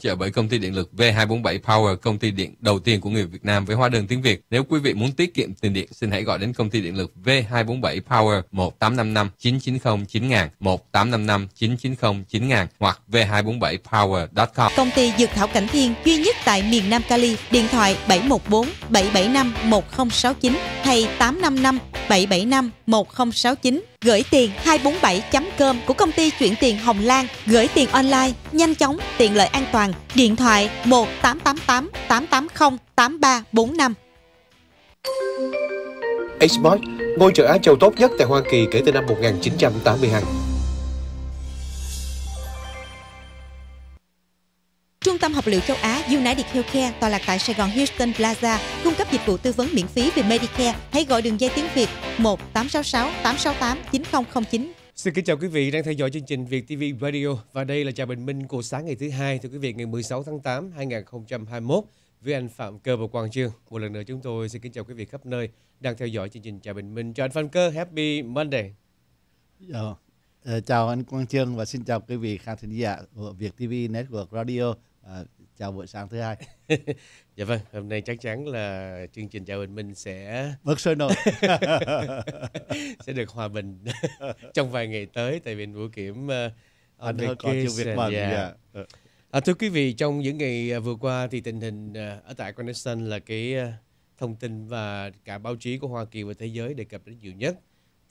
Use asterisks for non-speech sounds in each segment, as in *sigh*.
trợ bởi công ty điện lực V247 Power, công ty điện đầu tiên của người Việt Nam với hóa đơn tiếng Việt. Nếu quý vị muốn tiết kiệm tiền điện, xin hãy gọi đến công ty điện lực V247 Power 1855 990 9000 1855 990 9000 hoặc v247power.com. Công ty Dược thảo Cảnh Thiên duy nhất tại miền Nam Cali, điện thoại 714 775 1069 hay 855 775 1069 gửi tiền 247.com của công ty chuyển tiền Hồng Lan, gửi tiền online, nhanh chóng, tiện lợi an toàn. Điện thoại 1888 880 8345. Xbox, ngôi chợ Á Châu tốt nhất tại Hoa Kỳ kể từ năm 1982. Trung tâm Học liệu Châu Á United Healthcare tòa lạc tại Sài Gòn Houston Plaza cung cấp dịch vụ tư vấn miễn phí về Medicare. Hãy gọi đường dây tiếng Việt 1 866 868 9009. Xin kính chào quý vị đang theo dõi chương trình Việt TV Radio và đây là chào bình minh của sáng ngày thứ hai thưa quý vị ngày 16 tháng 8 2021 với anh Phạm Cơ và Quang Trương. Một lần nữa chúng tôi xin kính chào quý vị khắp nơi đang theo dõi chương trình chào bình minh. Chào anh Phạm Cơ, Happy Monday. Dạ. Ờ, chào anh Quang Trương và xin chào quý vị khán thính giả của Việt TV Network Radio À, chào buổi sáng thứ hai. *laughs* dạ vâng, hôm nay chắc chắn là chương trình chào bình minh sẽ *laughs* bớt sôi nổi, *laughs* sẽ được hòa bình trong vài ngày tới tại viện vũ kiểm uh, ờ, anh hơi có chuyện việc mà. Dạ. Ừ. À, thưa quý vị, trong những ngày à, vừa qua thì tình hình à, ở tại Afghanistan là cái à, thông tin và cả báo chí của Hoa Kỳ và thế giới đề cập đến nhiều nhất.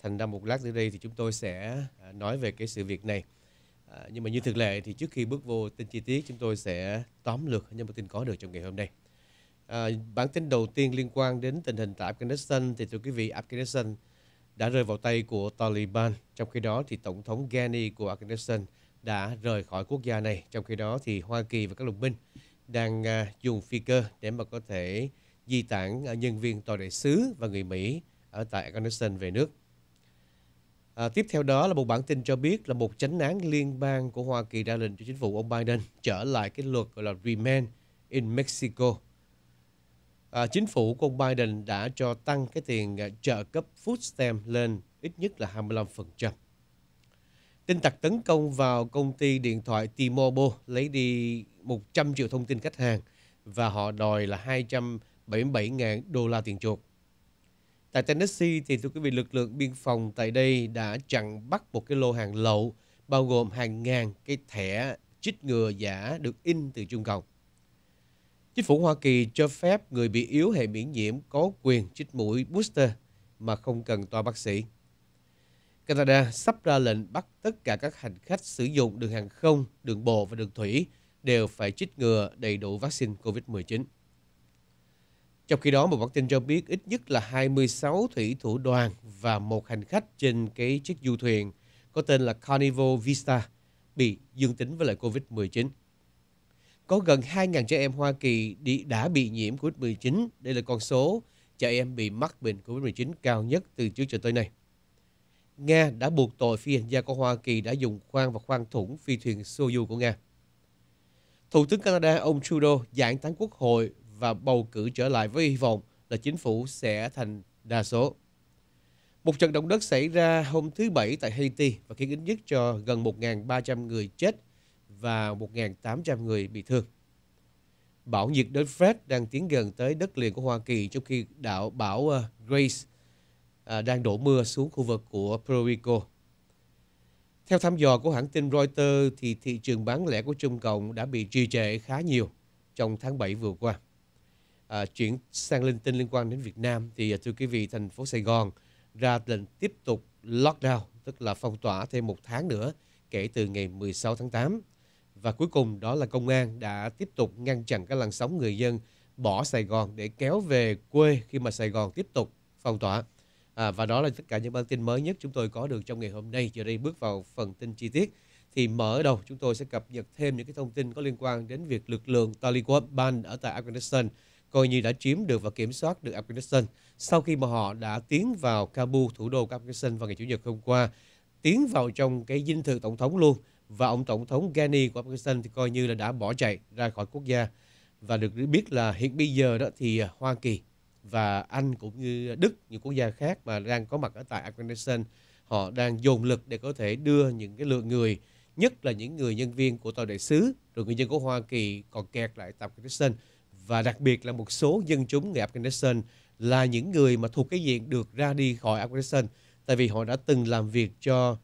Thành ra một lát nữa đây thì chúng tôi sẽ nói về cái sự việc này. Ờ, nhưng mà như thường lệ thì trước khi bước vô tin chi tiết chúng tôi sẽ tóm lược những thông tin có được trong ngày hôm nay. À, bản tin đầu tiên liên quan đến tình hình tại Afghanistan thì thưa quý vị Afghanistan đã rơi vào tay của Taliban. Trong khi đó thì Tổng thống Ghani của Afghanistan đã rời khỏi quốc gia này. Trong khi đó thì Hoa Kỳ và các đồng minh đang à, dùng phi cơ để mà có thể di tản à, nhân viên tòa đại sứ và người Mỹ ở tại Afghanistan về nước. À, tiếp theo đó là một bản tin cho biết là một chánh án liên bang của Hoa Kỳ ra lệnh cho chính phủ ông Biden trở lại cái luật gọi là Remain in Mexico. À, chính phủ của ông Biden đã cho tăng cái tiền ờ, trợ cấp food stamp lên ít nhất là 25%. Tin tặc tấn công vào công ty điện thoại T-Mobile lấy đi 100 triệu thông tin khách hàng và họ đòi là 277.000 đô la tiền chuộc. Tại Tennessee thì thưa quý vị lực lượng biên phòng tại đây đã chặn bắt một cái lô hàng lậu bao gồm hàng ngàn cái thẻ chích ngừa giả được in từ Trung Cộng. Chính phủ Hoa Kỳ cho phép người bị yếu hệ miễn nhiễm có quyền chích mũi booster mà không cần toa bác sĩ. Canada sắp ra lệnh bắt tất cả các hành khách sử dụng đường hàng không, đường bộ và đường thủy đều phải chích ngừa đầy đủ vaccine COVID-19. Trong khi đó, một bản tin cho biết ít nhất là 26 thủy thủ đoàn và một hành khách trên cái chiếc du thuyền có tên là Carnival Vista bị dương tính với lại COVID-19. Có gần 2.000 trẻ em Hoa Kỳ đã bị nhiễm COVID-19. Đây là con số trẻ em bị mắc bệnh COVID-19 cao nhất từ trước cho tới nay. Nga đã buộc tội phi hành gia của Hoa Kỳ đã dùng khoan và khoan thủng phi thuyền Soyuz của Nga. Thủ tướng Canada ông Trudeau giảng tán quốc hội và bầu cử trở lại với hy vọng là chính phủ sẽ thành đa số. Một trận động đất xảy ra hôm thứ Bảy tại Haiti và khiến ít nhất cho gần 1.300 người chết và 1.800 người bị thương. Bão nhiệt đới Fred đang tiến gần tới đất liền của Hoa Kỳ trong khi đảo bão ờ, Grace ờ, đang đổ mưa xuống khu vực của Puerto Rico. Theo thăm dò của hãng tin Reuters thì thị trường bán lẻ của Trung Cộng đã bị trì trệ khá nhiều trong tháng 7 vừa qua à, chuyển sang linh tinh liên quan đến Việt Nam thì à, thưa quý vị thành phố Sài Gòn ra lệnh tiếp tục lockdown tức là phong tỏa thêm một tháng nữa kể từ ngày 16 tháng 8 và cuối cùng đó là công an đã tiếp tục ngăn chặn các làn sóng người dân bỏ Sài Gòn để kéo về quê khi mà Sài Gòn tiếp tục phong tỏa à, và đó là tất cả những bản tin mới nhất chúng tôi có được trong ngày hôm nay giờ đây bước vào phần tin chi tiết thì mở đầu chúng tôi sẽ cập nhật thêm những cái thông tin có liên quan đến việc lực lượng Taliban ở tại Afghanistan coi như đã chiếm được và kiểm soát được Afghanistan sau khi mà họ đã tiến vào Kabul, thủ đô của Afghanistan vào ngày Chủ nhật hôm qua, tiến vào trong cái dinh thự tổng thống luôn và ông tổng thống Ghani của Afghanistan thì coi như là đã bỏ chạy ra khỏi quốc gia và được biết là hiện bây giờ đó thì Hoa Kỳ và Anh cũng như Đức những quốc gia khác mà đang có mặt ở tại Afghanistan họ đang dồn lực để có thể đưa những cái lượng người nhất là những người nhân viên của tòa đại sứ rồi người dân của Hoa Kỳ còn kẹt lại tại Afghanistan và đặc biệt là một số dân chúng người Afghanistan là những người mà thuộc cái diện được ra đi khỏi Afghanistan tại vì họ đã từng làm việc cho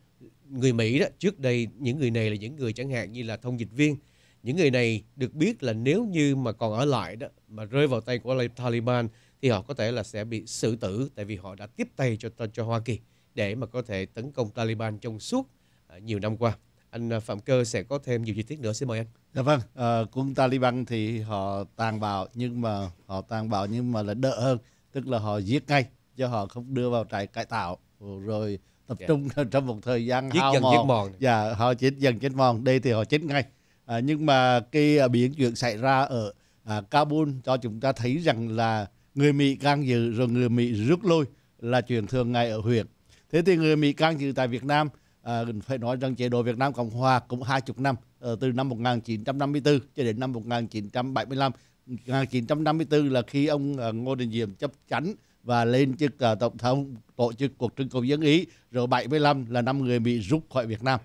người Mỹ đó trước đây những người này là những người chẳng hạn như là thông dịch viên những người này được biết là nếu như mà còn ở lại đó mà rơi vào tay của Taliban thì họ có thể là sẽ bị xử tử tại vì họ đã tiếp tay cho cho Hoa Kỳ để mà có thể tấn công Taliban trong suốt à, nhiều năm qua anh à, Phạm Cơ sẽ có thêm nhiều chi tiết nữa. Xin mời anh. Dạ vâng, à, quân Taliban thì họ tàn bạo nhưng mà họ tàn bạo nhưng mà là đỡ hơn, tức là họ giết ngay cho họ không đưa vào trại cải tạo rồi tập yeah. Dạ. trung *laughs* trong một thời gian giết hao dần, mòn. Giết mòn. Dạ, họ chết dần chết mòn. Đây thì họ chết ngay. À, nhưng mà cái à, biến chuyện xảy ra ở à, Kabul cho chúng ta thấy rằng là người Mỹ can dự rồi người Mỹ rút lui là chuyện thường ngày ở huyện. Thế thì người Mỹ can dự tại Việt Nam à, phải nói rằng chế độ Việt Nam Cộng Hòa cũng 20 năm ờ, từ năm 1954 cho đến năm 1975 1954 là khi ông ờ, Ngô Đình Diệm chấp chánh và lên chức tổng thống tổ chức cuộc trưng cầu dân ý rồi 75 là năm người Mỹ rút khỏi Việt Nam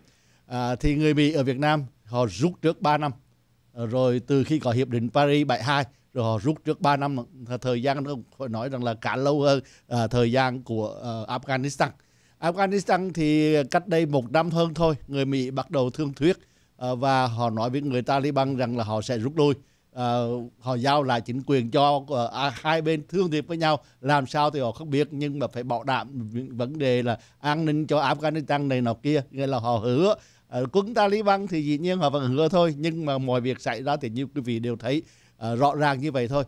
à, thì người Mỹ ở Việt Nam họ rút trước 3 năm rồi từ khi có hiệp định Paris 72 rồi họ rút trước 3 năm thời gian nó nói rằng là cả lâu hơn à, thời gian của à, Afghanistan Afghanistan thì cách đây một năm hơn thôi, người Mỹ bắt đầu thương thuyết ờ, và họ nói với người Taliban rằng là họ sẽ rút lui. Ờ, họ giao lại chính quyền cho ờ, à, hai bên thương thuyết với nhau làm sao thì họ không biết nhưng mà phải bảo đảm vấn đề là an ninh cho Afghanistan này nọ kia nghĩa là họ hứa quân Taliban thì dĩ nhiên họ vẫn hứa thôi nhưng mà mọi việc xảy ra thì như quý vị đều thấy rõ ràng như vậy thôi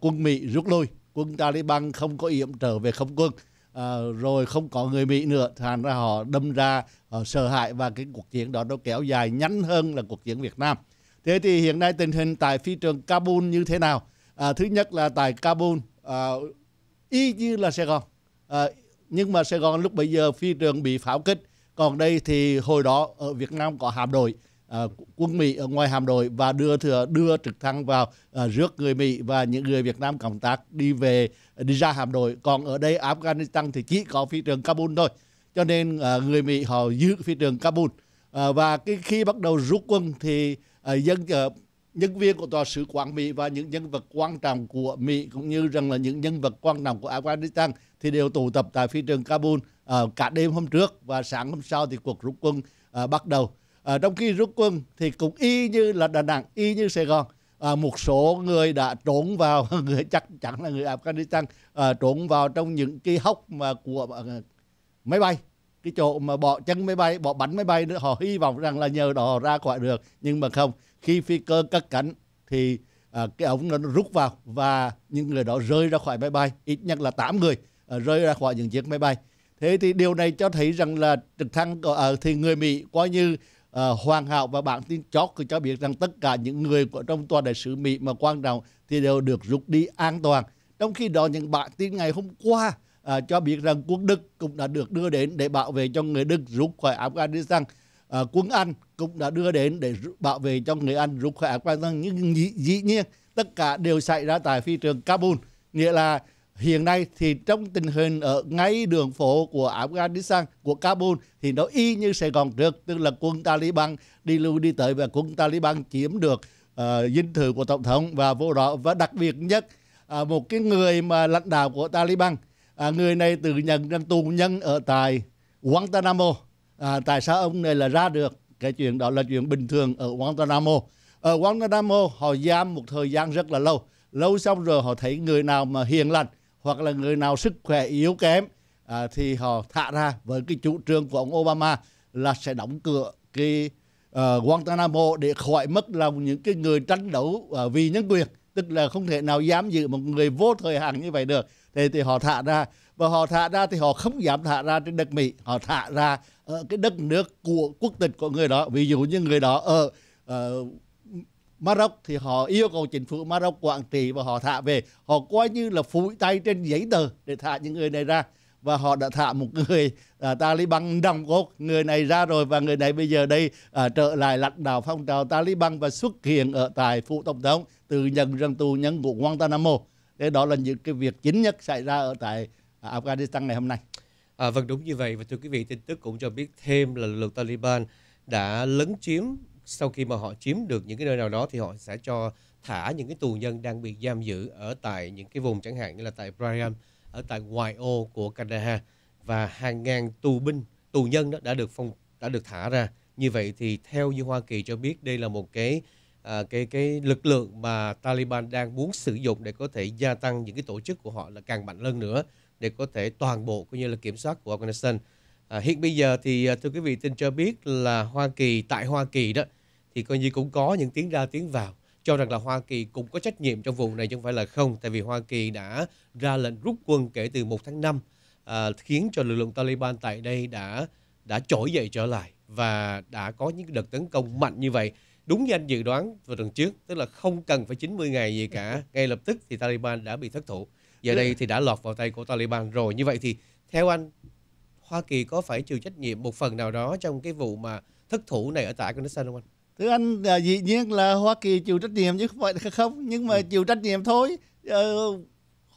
quân Mỹ rút lui quân Taliban không có yểm trở về không quân à, rồi không có người Mỹ nữa thành ra họ đâm ra họ ờ, sợ hãi và cái cuộc chiến đó nó kéo dài nhanh hơn là cuộc chiến Việt Nam thế thì hiện nay tình hình tại phi trường Kabul như thế nào à, thứ nhất là tại Kabul à, y như là Sài Gòn à, nhưng mà Sài Gòn lúc bây giờ phi trường bị pháo kích còn đây thì hồi đó ở Việt Nam có hạm đội Ờ, quân Mỹ ở ngoài hạm đội và đưa thừa đưa trực thăng vào uh, rước người Mỹ và những người Việt Nam cộng tác đi về đi ra hạm đội còn ở đây Afghanistan thì chỉ có phi trường Kabul thôi cho nên uh, người Mỹ họ giữ phi trường Kabul uh, và cái khi bắt đầu rút quân thì uh, dân uh, nhân viên của tòa sứ quán Mỹ và những nhân vật quan trọng của Mỹ cũng như rằng là những nhân vật quan trọng của Afghanistan thì đều tụ tập tại phi trường Kabul uh, cả đêm hôm trước và sáng hôm sau thì cuộc rút quân uh, bắt đầu à, trong khi rút quân thì cũng y như là Đà Nẵng y như Sài Gòn à, một số người đã trốn vào *laughs* người chắc chắn là người Afghanistan à, trốn vào trong những cái hốc mà của à, máy bay cái chỗ mà bỏ chân máy bay bỏ bắn máy bay nữa họ hy vọng rằng là nhờ đó ra khỏi được nhưng mà không khi phi cơ cất cánh thì à, cái ống nó rút vào và những người đó rơi ra khỏi máy bay ít nhất là 8 người à, rơi ra khỏi những chiếc máy bay thế thì điều này cho thấy rằng là trực thăng à, thì người Mỹ coi như à, ờ, hoàn hảo và bản tin chót cứ cho biết rằng tất cả những người của trong tòa đại sứ Mỹ mà quan trọng thì đều được rút đi an toàn. Trong khi đó những bản tin ngày hôm qua à, cho biết rằng quân Đức cũng đã được đưa đến để bảo vệ cho người Đức rút khỏi Afghanistan. À, quân Anh cũng đã đưa đến để bảo vệ cho người Anh rút khỏi Afghanistan. Nhưng dĩ, dĩ nhiên tất cả đều xảy ra tại phi trường Kabul. Nghĩa là hiện nay thì trong tình hình ở ngay đường phố của Afghanistan, của Kabul thì nó y như Sài Gòn trước, tức là quân Taliban đi lưu đi tới và quân Taliban chiếm được uh, dinh thự của tổng thống và vô đó và đặc biệt nhất uh, một cái người mà lãnh đạo của Taliban, uh, người này tự nhận rằng tù nhân ở tại Guantanamo. Uh, tại sao ông này là ra được? Cái chuyện đó là chuyện bình thường ở Guantanamo. Ở Guantanamo họ giam một thời gian rất là lâu lâu xong rồi họ thấy người nào mà hiền lành hoặc là người nào sức khỏe yếu kém à, thì họ thả ra với cái chủ trương của ông Obama là sẽ đóng cửa cái uh, Guantanamo để khỏi mất lòng những cái người tranh đấu uh, vì nhân quyền tức là không thể nào dám giữ một người vô thời hạn như vậy được thì thì họ thả ra và họ thả ra thì họ không dám thả ra trên đất Mỹ họ thả ra ở cái đất nước của quốc tịch của người đó ví dụ như người đó ở uh, Maroc thì họ yêu cầu chính phủ Maroc quản trị và họ thả về họ coi như là phủi tay trên giấy tờ để thả những người này ra và họ đã thả một *laughs* người à, Taliban đồng cốt người này ra rồi và người này bây giờ đây à, trở lại lãnh đạo phong trào Taliban và xuất hiện ở tại phủ tổng thống từ nhận rằng tù nhân của Guantanamo thế đó là những cái việc chính nhất xảy ra ở tại à, Afghanistan ngày hôm nay à, vâng đúng như vậy và thưa quý vị tin tức cũng cho biết thêm là lực lượng Taliban đã lấn chiếm sau khi mà họ chiếm được những cái nơi nào đó thì họ sẽ cho thả những cái tù nhân đang bị giam giữ ở tại những cái vùng chẳng hạn như là tại Brian ở tại ngoại ô của Kandahar và hàng ngàn tù binh tù nhân đó đã được phong đã được thả ra như vậy thì theo như Hoa Kỳ cho biết đây là một cái à, cái cái lực lượng mà Taliban đang muốn sử dụng để có thể gia tăng những cái tổ chức của họ là càng mạnh hơn nữa để có thể toàn bộ cũng như là kiểm soát của Afghanistan. À, hiện bây giờ thì à, thưa quý vị tin cho biết là Hoa Kỳ tại Hoa Kỳ đó thì coi như cũng có những tiếng ra tiếng vào cho rằng là Hoa Kỳ cũng có trách nhiệm trong vụ này chứ không phải là không tại vì Hoa Kỳ đã ra lệnh rút quân kể từ 1 tháng 5 à, khiến cho lực lượng Taliban tại đây đã đã trỗi dậy trở lại và đã có những đợt tấn công mạnh như vậy đúng như anh dự đoán vào tuần trước tức là không cần phải 90 ngày gì cả ngay lập tức thì Taliban đã bị thất thủ giờ đây thì đã lọt vào tay của Taliban rồi như vậy thì theo anh Hoa Kỳ có phải chịu trách nhiệm một phần nào đó trong cái vụ mà thất thủ này ở tại Afghanistan không anh? thưa anh à, dĩ nhiên là hoa kỳ chịu trách nhiệm chứ không phải không nhưng mà ừ. chịu trách nhiệm thôi ờ,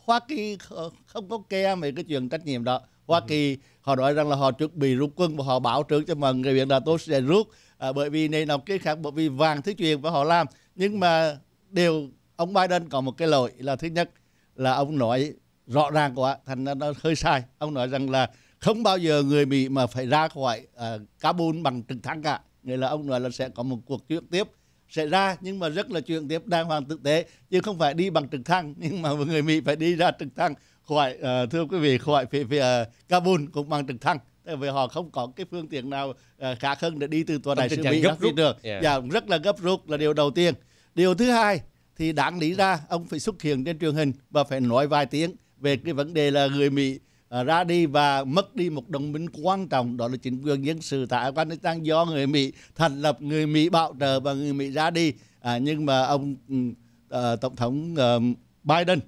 hoa kỳ ờ, không có ke về cái chuyện trách nhiệm đó hoa ừ. kỳ họ nói rằng là họ chuẩn bị rút quân và họ bảo trước cho mọi người biết là tôi sẽ rút à, bởi vì này là cái khác bởi vì vàng thứ chuyện và họ làm nhưng ừ. mà đều ông biden có một cái lỗi là thứ nhất là ông nói rõ ràng quá thành ra nó hơi sai ông nói rằng là không bao giờ người mỹ mà phải ra khỏi uh, Kabul bằng trực thăng cả nghĩa là ông nói là sẽ có một cuộc chuyện tiếp sẽ ra nhưng mà rất là chuyện tiếp đàng hoàng thực tế chứ không phải đi bằng trực thăng *laughs* nhưng mà người Mỹ phải đi ra trực thăng khỏi uh, thưa quý vị khỏi phía, phía uh, Kabul cũng bằng trực thăng tại vì họ không có cái phương tiện nào uh, ờ, khác hơn để đi từ tòa đại sứ Mỹ gấp rút được yeah. và dạ, rất là gấp rút là điều đầu tiên điều thứ hai thì đáng lý ra ông phải xuất hiện trên truyền hình và phải nói vài tiếng về cái vấn đề là người Mỹ Ờ, ra đi và mất đi một đồng minh quan trọng đó là chính quyền dân sự tại Afghanistan do người Mỹ thành lập người Mỹ bảo trợ và người Mỹ ra đi à, nhưng mà ông à, tổng thống à, Biden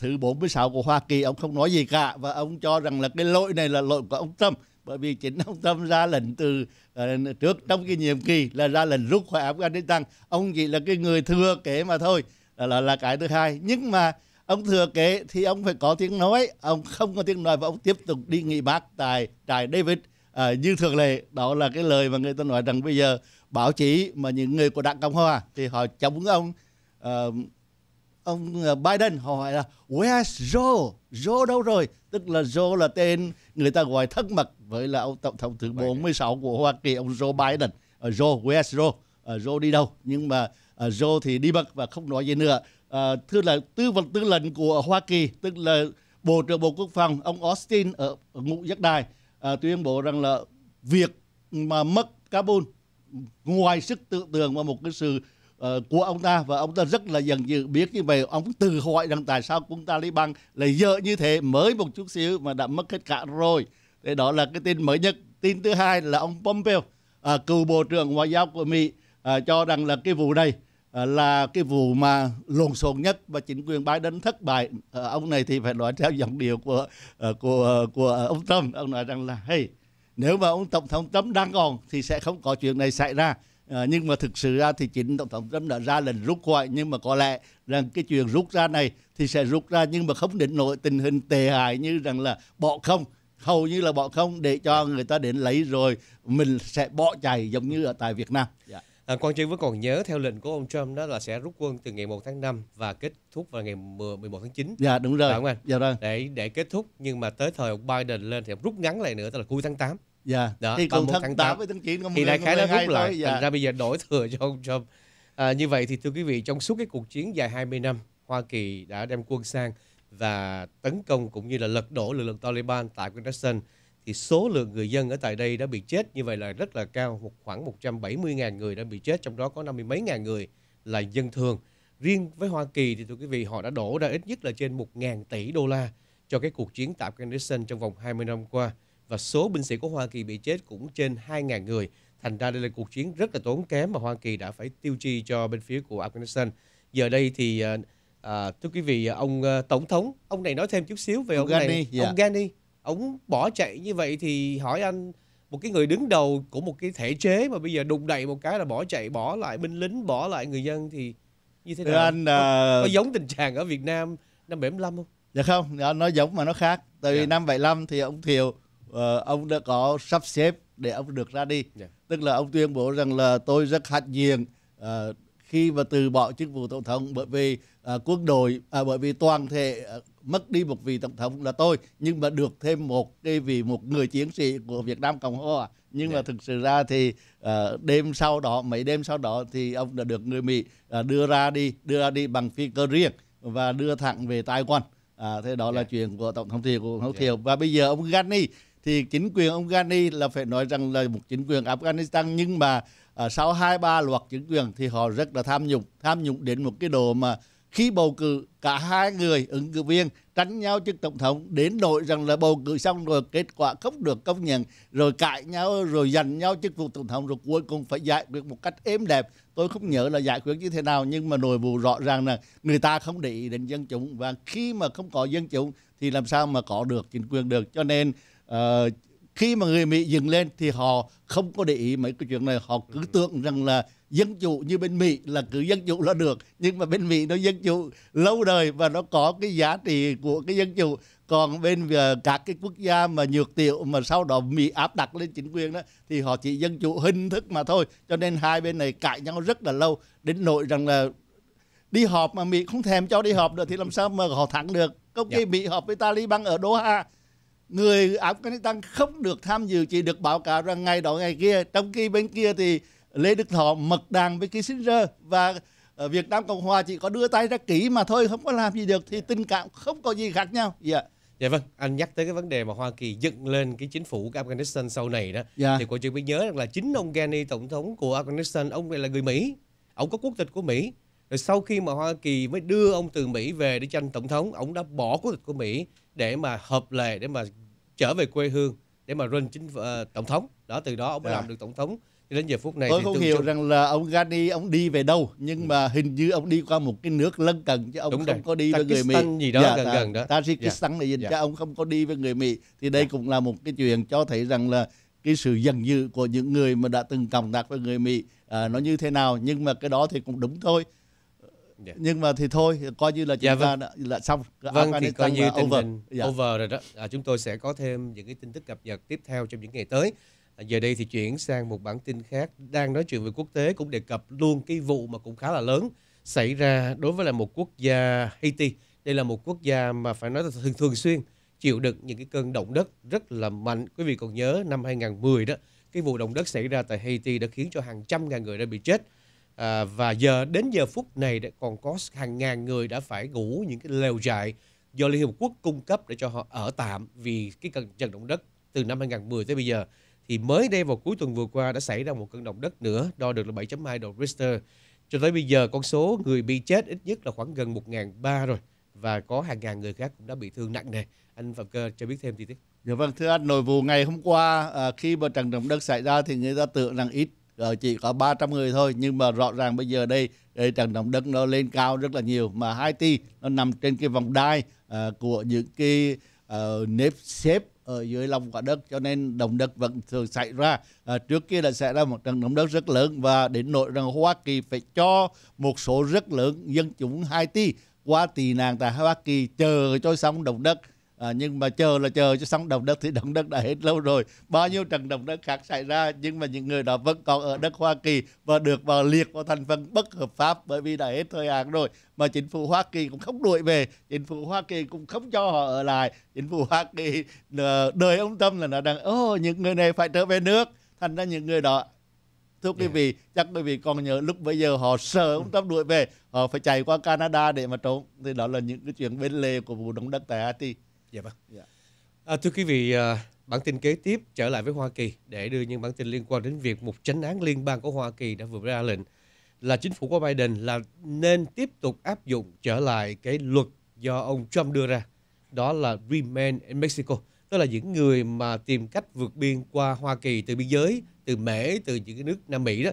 thứ 46 của Hoa Kỳ ông không nói gì cả và ông cho rằng là cái lỗi này là lỗi của ông Trump bởi vì chính ông Trump ra lệnh từ uh, trước trong cái nhiệm kỳ là ra lệnh rút khỏi Afghanistan ông chỉ là cái người thừa kế mà thôi là là, là cái thứ hai nhưng mà ông thừa kế thì ông phải có tiếng nói ông không có tiếng nói và ông tiếp tục đi nghị bác tại trại David à, như thường lệ đó là cái lời mà người ta nói rằng bây giờ báo chí mà những người của đảng cộng hòa thì họ chống ông uh, ông ờ, Biden họ hỏi là Where's Joe? Joe đâu rồi? Tức là Joe là tên người ta gọi thân mật với là ông tổng thống thứ 46 của Hoa Kỳ ông Joe Biden. Uh, Joe, where's Joe? Uh, Joe đi đâu? Nhưng mà uh, Joe thì đi mất và không nói gì nữa à, thưa là tư vấn tư lệnh của Hoa Kỳ tức là Bộ trưởng Bộ Quốc phòng ông Austin ở, ở Ngũ Giác Đài à, tuyên bố rằng là việc mà mất Kabul ngoài sức tưởng tượng và một cái sự uh, của ông ta và ông ta rất là dần dự biết như vậy ông tự hỏi rằng tại sao quân ta Taliban lại dở như thế mới một chút xíu mà đã mất hết cả rồi thế đó là cái tin mới nhất tin thứ hai là ông Pompeo uh, cựu bộ trưởng ngoại giao của Mỹ uh, cho rằng là cái vụ này Ờ, là cái vụ mà lộn xộn nhất và chính quyền Biden thất bại ờ, ông này thì phải nói theo giọng điệu của ờ, của của ông Trump ông nói rằng là hey nếu mà ông tổng thống Trump đang còn thì sẽ không có chuyện này xảy ra À, nhưng mà thực sự ra thì chính tổng thống Trump đã ra lệnh rút khỏi nhưng mà có lẽ rằng cái chuyện rút ra này thì sẽ rút ra nhưng mà không định nổi tình hình tệ hại như rằng là bỏ không hầu như là bỏ không để cho người ta đến lấy rồi mình sẽ bỏ chạy giống như ở tại Việt Nam. Yeah. Dạ. À, quan chức vẫn còn nhớ theo lệnh của ông Trump đó là sẽ rút quân từ ngày 1 tháng 5 và kết thúc vào ngày 11 tháng 9. Dạ đúng rồi. Đúng không Dạ rồi. Vâng. Để để kết thúc nhưng mà tới thời ông Biden lên thì ông rút ngắn lại nữa tức là cuối tháng 8. Dạ. Đó, thì còn tháng, 8 với tháng 9 thì đại khái nó rút lại. dạ. Thành ra bây giờ đổi thừa cho ông Trump. À, như vậy thì thưa quý vị trong suốt cái cuộc chiến dài 20 năm, Hoa Kỳ đã đem quân sang và tấn công cũng như là lật đổ lực lượng Taliban tại Afghanistan thì số lượng người dân ở tại đây đã bị chết như vậy là rất là cao, một khoảng 170.000 người đã bị chết, trong đó có năm mươi mấy ngàn người là dân thường. Riêng với Hoa Kỳ thì thưa quý vị, họ đã đổ ra ít nhất là trên 1.000 tỷ đô la cho cái cuộc chiến tại Afghanistan trong vòng 20 năm qua và số binh sĩ của Hoa Kỳ bị chết cũng trên 2.000 người. Thành ra đây là cuộc chiến rất là tốn kém mà Hoa Kỳ đã phải tiêu chi cho bên phía của Afghanistan. Giờ đây thì à, à thưa quý vị, ông ờ, Tổng thống, ông này nói thêm chút xíu về ông, dạ. ông Ghani, này, yeah. ông Ghani ổng bỏ chạy như vậy thì hỏi anh một cái người đứng đầu của một cái thể chế mà bây giờ đụng đậy một cái là bỏ chạy bỏ lại binh lính bỏ lại người dân thì như thế nào anh, có, ờ, có giống tình trạng ở Việt Nam năm 75 không dạ không nó giống mà nó khác tại vì yeah. Dạ. năm 75 thì ông thiệu uh, ờ, ông đã có sắp xếp để ông được ra đi yeah. Dạ. tức là ông tuyên bố rằng là tôi rất hạnh diện uh, khi mà từ bỏ chức vụ tổng thống bởi vì uh, quốc đội uh, bởi vì toàn thể uh, mất đi một vị tổng thống là tôi nhưng mà được thêm một cái vị một người chiến sĩ của Việt Nam Cộng Hòa nhưng yeah. mà dạ. thực sự ra thì uh, đêm sau đó mấy đêm sau đó thì ông đã được người Mỹ uh, đưa ra đi đưa ra đi bằng phi cơ riêng và đưa thẳng về Taiwan à, thế đó yeah. là dạ. chuyện của tổng thống thiệu của tổng thống dạ. yeah. thiệu và bây giờ ông Ghani thì chính quyền ông Ghani là phải nói rằng là một chính quyền Afghanistan nhưng mà à, sau hai ba loạt chính quyền thì họ rất là tham nhũng tham nhũng đến một cái độ mà khi bầu cử cả hai người ứng cử viên tránh nhau chức tổng thống đến nỗi rằng là bầu cử xong rồi kết quả không được công nhận rồi cãi nhau rồi giành nhau chức vụ tổng thống rồi cuối cùng phải giải quyết một cách êm đẹp tôi không nhớ là giải quyết như thế nào nhưng mà nội vụ rõ ràng là người ta không để ý đến dân chúng và khi mà không có dân chúng thì làm sao mà có được chính quyền được cho nên uh, khi mà người Mỹ dựng lên thì họ không có để ý mấy cái chuyện này họ cứ tưởng rằng là dân chủ như bên Mỹ là cứ dân chủ là được nhưng mà bên Mỹ nó dân chủ lâu đời và nó có cái giá trị của cái dân chủ còn bên ờ, các cái quốc gia mà nhược tiểu mà sau đó Mỹ áp đặt lên chính quyền đó thì họ chỉ dân chủ hình thức mà thôi cho nên hai bên này cãi nhau rất là lâu đến nỗi rằng là đi họp mà Mỹ không thèm cho đi họp được thì làm sao mà họ thắng được công ty yeah. Mỹ họp với Taliban ở Doha người Afghanistan không được tham dự chỉ được báo cáo rằng ngày đó ngày kia trong khi bên kia thì Lê Đức Thọ mật đàm với Kissinger và ờ, Việt Nam Cộng Hòa chỉ có đưa tay ra kỹ mà thôi không có làm gì được thì tình cảm không có gì khác nhau. Dạ. Yeah. Dạ vâng, anh nhắc tới cái vấn đề mà Hoa Kỳ dựng lên cái chính phủ của Afghanistan sau này đó dạ. thì cô chưa biết nhớ rằng là chính ông Ghani tổng thống của Afghanistan ông này là người Mỹ, ông có quốc tịch của Mỹ. Rồi sau khi mà Hoa Kỳ mới đưa ông từ Mỹ về để tranh tổng thống, ông đã bỏ quốc tịch của Mỹ để mà hợp lệ để mà trở về quê hương để mà run chính uh, tổng thống. Đó từ đó ông mới dạ. làm được tổng thống đến giờ phút này tôi không hiểu chung... rằng là ông Ghani ông đi về đâu nhưng ừ. mà hình như ông đi qua một cái nước lân cận chứ ông Đúng không đấy. có đi với người Mỹ gì đó dạ, gần ta, gần đó Tajikistan dạ. này dạ. cho ông không có đi với người Mỹ thì đây dạ. cũng là một cái chuyện cho thấy rằng là cái sự dần dư của những người mà đã từng cộng tác với người Mỹ à, nó như thế nào nhưng mà cái đó thì cũng đúng thôi Yeah. Dạ. nhưng mà thì thôi coi như là dạ, chúng dạ, vâng. ta đã, là xong vâng thì coi như tình over. hình dạ. over rồi đó à, chúng tôi sẽ có thêm những cái tin tức cập nhật tiếp theo trong những ngày tới À, giờ đây thì chuyển sang một bản tin khác đang nói chuyện về quốc tế cũng đề cập luôn cái vụ mà cũng khá là lớn xảy ra đối với là một quốc gia Haiti. Đây là một quốc gia mà phải nói là thường thường xuyên chịu đựng những cái cơn động đất rất là mạnh. Quý vị còn nhớ năm 2010 đó, cái vụ động đất xảy ra tại Haiti đã khiến cho hàng trăm ngàn người đã bị chết. À, và giờ đến giờ phút này đã còn có hàng ngàn người đã phải ngủ những cái lều trại do Liên Hợp Quốc cung cấp để cho họ ở tạm vì cái trận động đất từ năm 2010 tới bây giờ thì mới đây vào cuối tuần vừa qua đã xảy ra một cơn động đất nữa đo được là 7.2 độ Richter. Cho tới bây giờ con số người bị chết ít nhất là khoảng gần 1.300 rồi và có hàng ngàn người khác cũng đã bị thương nặng nề. Anh Phạm Cơ cho biết thêm chi tiết. Dạ vâng, thưa anh, nội vụ ngày hôm qua à, khi mà trận động đất xảy ra thì người ta tưởng rằng ít à, chỉ có 300 người thôi nhưng mà rõ ràng bây giờ đây à, trận động đất nó lên cao rất là nhiều mà Haiti nó nằm trên cái vòng đai của những cái à, nếp xếp ở dưới lòng quả đất cho nên động đất vẫn thường xảy ra à, trước kia là xảy ra một trận động đất rất lớn và đến nỗi rằng Hoa Kỳ phải cho một số rất lớn dân chúng Haiti qua tị nạn tại Hoa Kỳ chờ cho xong động đất à, nhưng mà chờ là chờ cho xong động đất thì *laughs* động đất đã hết lâu rồi bao nhiêu trận động đất khác xảy ra nhưng mà những người đó vẫn còn ở đất Hoa Kỳ và được vào liệt vào thành phần bất hợp pháp bởi vì đã hết thời hạn rồi mà chính phủ Hoa Kỳ cũng không đuổi về chính phủ Hoa Kỳ cũng không cho họ ở lại chính phủ Hoa Kỳ ờ, đời ông Tâm là nó đang ô những người này phải trở về nước thành ra những người đó thưa quý dạ. vị yeah. chắc quý vị còn nhớ lúc bây giờ họ sợ ông ừ. tâm đuổi về họ phải chạy qua Canada để mà trốn thì đó là những cái chuyện bên lề của vụ động đất tại Haiti Dạ vâng. Dạ. À, thưa quý vị, à, bản tin kế tiếp trở lại với Hoa Kỳ để đưa những bản tin liên quan đến việc một chánh án liên bang của Hoa Kỳ đã vừa ra lệnh là chính phủ của Biden là nên tiếp tục áp dụng trở lại cái luật do ông Trump đưa ra. Đó là Remain in Mexico. Tức là những người mà tìm cách vượt biên qua Hoa Kỳ từ biên giới, từ Mễ, từ những cái nước Nam Mỹ đó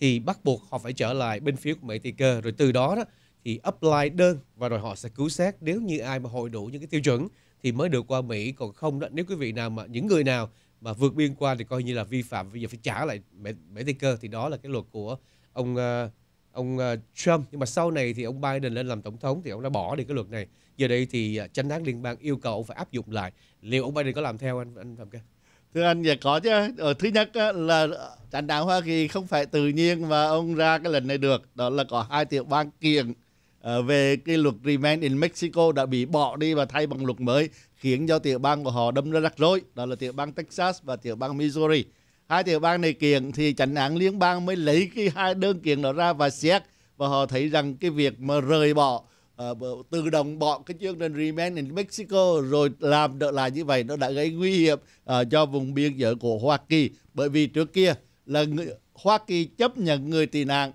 thì bắt buộc họ phải trở lại bên phía của Cơ rồi từ đó đó thì apply đơn và rồi họ sẽ cứu xét nếu như ai mà hội đủ những cái tiêu chuẩn thì mới được qua Mỹ còn không đó nếu quý vị nào mà những người nào mà vượt biên qua thì coi như là vi phạm bây giờ phải trả lại Mỹ, Mỹ Tây Cơ thì đó là cái luật của ông ờ, ông ờ, Trump nhưng mà sau này thì ông Biden lên làm tổng thống thì ông đã bỏ đi cái luật này giờ đây thì tranh ờ, án liên bang yêu cầu ông phải áp dụng lại liệu ông Biden có làm theo anh anh Phạm Kê? thưa anh dạ có chứ ở thứ nhất là lãnh đạo hoa kỳ không phải tự nhiên mà ông ra cái lần này được đó là có hai tiểu bang kiện Ờ, về cái luật remand in Mexico đã bị bỏ đi và thay bằng luật mới khiến cho tiểu bang của họ đâm ra rắc rối đó là tiểu bang Texas và tiểu bang Missouri hai tiểu bang này kiện thì chánh án liên bang mới lấy cái hai đơn kiện đó ra và xét và họ thấy rằng cái việc mà rời bỏ uh, tự động bỏ cái chương trình remand in Mexico rồi làm đỡ lại như vậy nó đã gây nguy hiểm uh, cho vùng biên giới của Hoa Kỳ bởi vì trước kia là người, Hoa Kỳ chấp nhận người tị nạn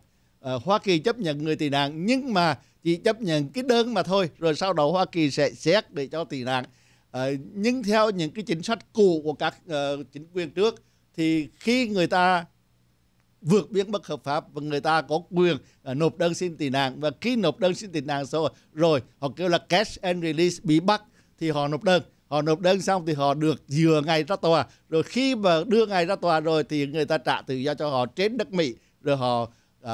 uh, Hoa Kỳ chấp nhận người tị nạn nhưng mà chỉ chấp nhận cái đơn mà thôi rồi sau đó Hoa Kỳ sẽ xét để cho tị nạn à, nhưng theo những cái chính sách cũ của các uh, chính quyền trước thì khi người ta vượt biên bất hợp pháp và người ta có quyền uh, nộp đơn xin tị nạn và khi nộp đơn xin tị nạn rồi rồi họ kêu là cash and release bị bắt thì họ nộp đơn họ nộp đơn xong thì họ được dừa ngày ra tòa rồi khi mà đưa ngày ra tòa rồi thì người ta trả tự do cho họ trên đất mỹ rồi họ uh,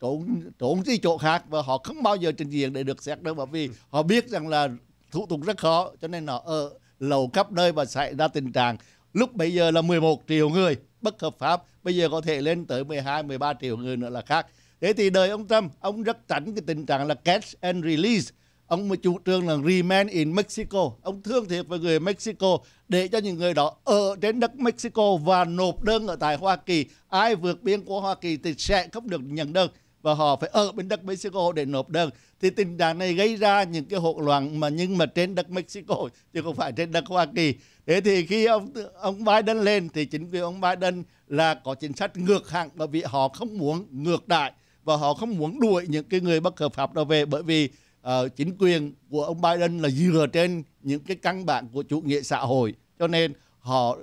trốn trốn đi chỗ khác và họ không bao giờ trình diện để được xét đâu bởi vì họ biết rằng là thủ tục rất khó cho nên họ ở ờ, lầu cấp nơi và xảy ra tình trạng lúc bây giờ là 11 triệu người bất hợp pháp bây giờ có thể lên tới 12 13 triệu người nữa là khác thế thì đời ông Trump ông rất tránh cái tình trạng là catch and release ông mà chủ trương là remain in Mexico ông thương thiệt với người Mexico để cho những người đó ở trên đất Mexico và nộp đơn ở tại Hoa Kỳ ai vượt biên của Hoa Kỳ thì sẽ không được nhận đơn và họ phải ở bên đất Mexico để nộp đơn thì tình trạng này gây ra những cái hỗn loạn mà nhưng mà trên đất Mexico chứ không phải trên đất Hoa Kỳ thế thì khi ông ông Biden lên thì chính quyền ông Biden là có chính sách ngược hẳn bởi vì họ không muốn ngược đại và họ không muốn đuổi những cái người bất hợp pháp đó về bởi vì uh, chính quyền của ông Biden là dựa trên những cái căn bản của chủ nghĩa xã hội cho nên họ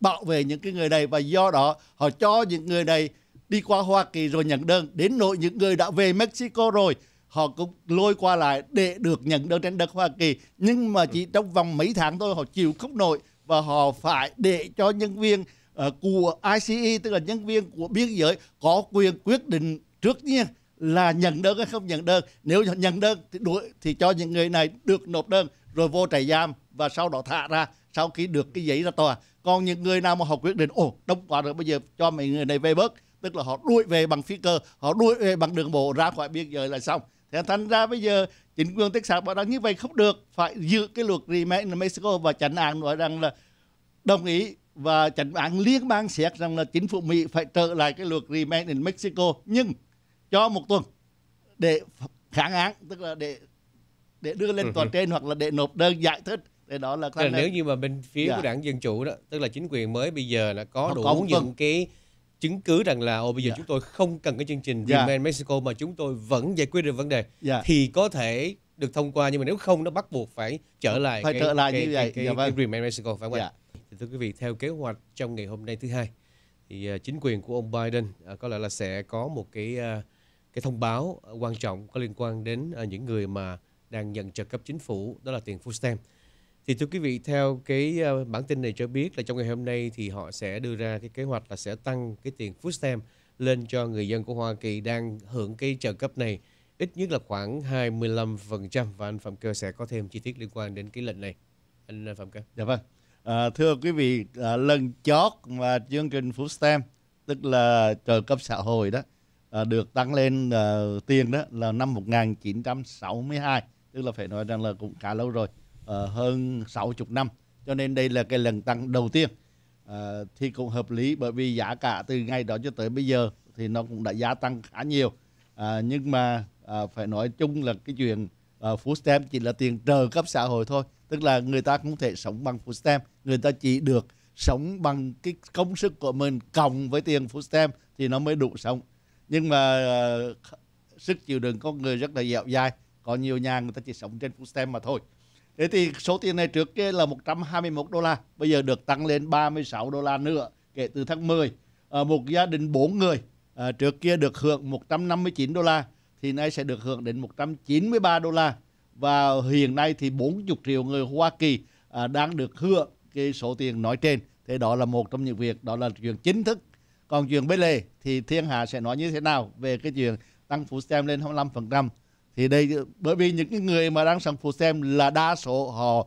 bảo vệ những cái người này và do đó họ cho những người này đi qua Hoa Kỳ rồi nhận đơn đến nội những người đã về Mexico rồi họ cũng lôi qua lại để được nhận đơn trên đất Hoa Kỳ nhưng mà chỉ trong vòng mấy tháng thôi họ chịu khóc nổi và họ phải để cho nhân viên uh, của ICE tức là nhân viên của biên giới có quyền quyết định trước tiên là nhận đơn hay không nhận đơn nếu nhận đơn thì đối, thì cho những người này được nộp đơn rồi vô trại giam và sau đó thả ra sau khi được cái giấy ra tòa còn những người nào mà họ quyết định ồ đông quá rồi bây giờ cho mấy người này về bớt tức là họ đuổi về bằng phi cơ họ đuổi về bằng đường bộ ra khỏi biên giới là xong thế thành ra bây giờ chính quyền Texas bảo rằng như vậy không được phải giữ cái luật gì Mexico và chánh án nói rằng là đồng ý và chánh án liên bang xét rằng là chính phủ Mỹ phải trở lại cái luật Remain in Mexico nhưng cho một tuần để kháng án tức là để để đưa lên tòa ừ trên hoặc là để nộp đơn giải thích để đó là, là nếu như mà bên phía dạ. của đảng dân chủ đó tức là chính quyền mới bây giờ là có Họ đủ có những cái chứng cứ rằng là ồ bây giờ yeah. Dạ. chúng tôi không cần cái chương trình yeah. Dạ. Remain Mexico mà chúng tôi vẫn giải quyết được vấn đề yeah. Dạ. thì có thể được thông qua nhưng mà nếu không nó bắt buộc phải trở ờ, lại phải cái, trở lại cái, như vậy cái, dạ, cái, cái vâng. Remain Mexico phải không ạ? Thì thưa quý vị theo kế hoạch trong ngày hôm nay thứ hai thì uh, chính quyền của ông Biden uh, có lẽ là sẽ có một cái uh, cái thông báo quan trọng có liên quan đến uh, những người mà đang nhận trợ cấp chính phủ đó là tiền food stamp. Thì thưa quý vị, theo cái ờ, bản tin này cho biết là trong ngày hôm nay thì họ sẽ đưa ra cái kế hoạch là sẽ tăng cái tiền food stamp lên cho người dân của Hoa Kỳ đang hưởng cái trợ cấp này ít nhất là khoảng 25% và anh Phạm Cơ sẽ có thêm chi tiết liên quan đến cái lệnh này. Anh ờ, Phạm Cơ. Dạ vâng. À, thưa quý vị, à, lần chót mà chương trình Food Stamp tức là trợ cấp xã hội đó à, được tăng lên à, tiền đó là năm 1962 tức là phải nói rằng là cũng khá lâu rồi uh, hơn 60 năm cho nên đây là cái lần tăng đầu tiên uh, thì cũng hợp lý bởi vì giá cả từ ngày đó cho tới bây giờ thì nó cũng đã gia tăng khá nhiều uh, nhưng mà uh, phải nói chung là cái chuyện uh, food stamp chỉ là tiền trợ cấp xã hội thôi tức là người ta không thể sống bằng food stamp người ta chỉ được sống bằng cái công sức của mình cộng với tiền food stamp thì nó mới đủ sống nhưng mà uh, sức chịu đựng con người rất là dẻo dai có nhiều nhà người ta chỉ sống trên food stamp mà thôi Thế thì số tiền này trước kia là 121 đô la, bây giờ được tăng lên 36 đô la nữa kể từ tháng 10. À, ờ, một gia đình 4 người à, trước kia được hưởng 159 đô la thì nay sẽ được hưởng đến 193 đô la và hiện nay thì 40 triệu người Hoa Kỳ à, đang được hưởng cái số tiền nói trên. Thế đó là một trong những việc đó là chuyện chính thức. Còn chuyện bên lề thì Thiên hạ sẽ nói như thế nào về cái chuyện tăng phụ stem lên 25% thì đây bởi vì những cái người mà đang sống phụ xem là đa số họ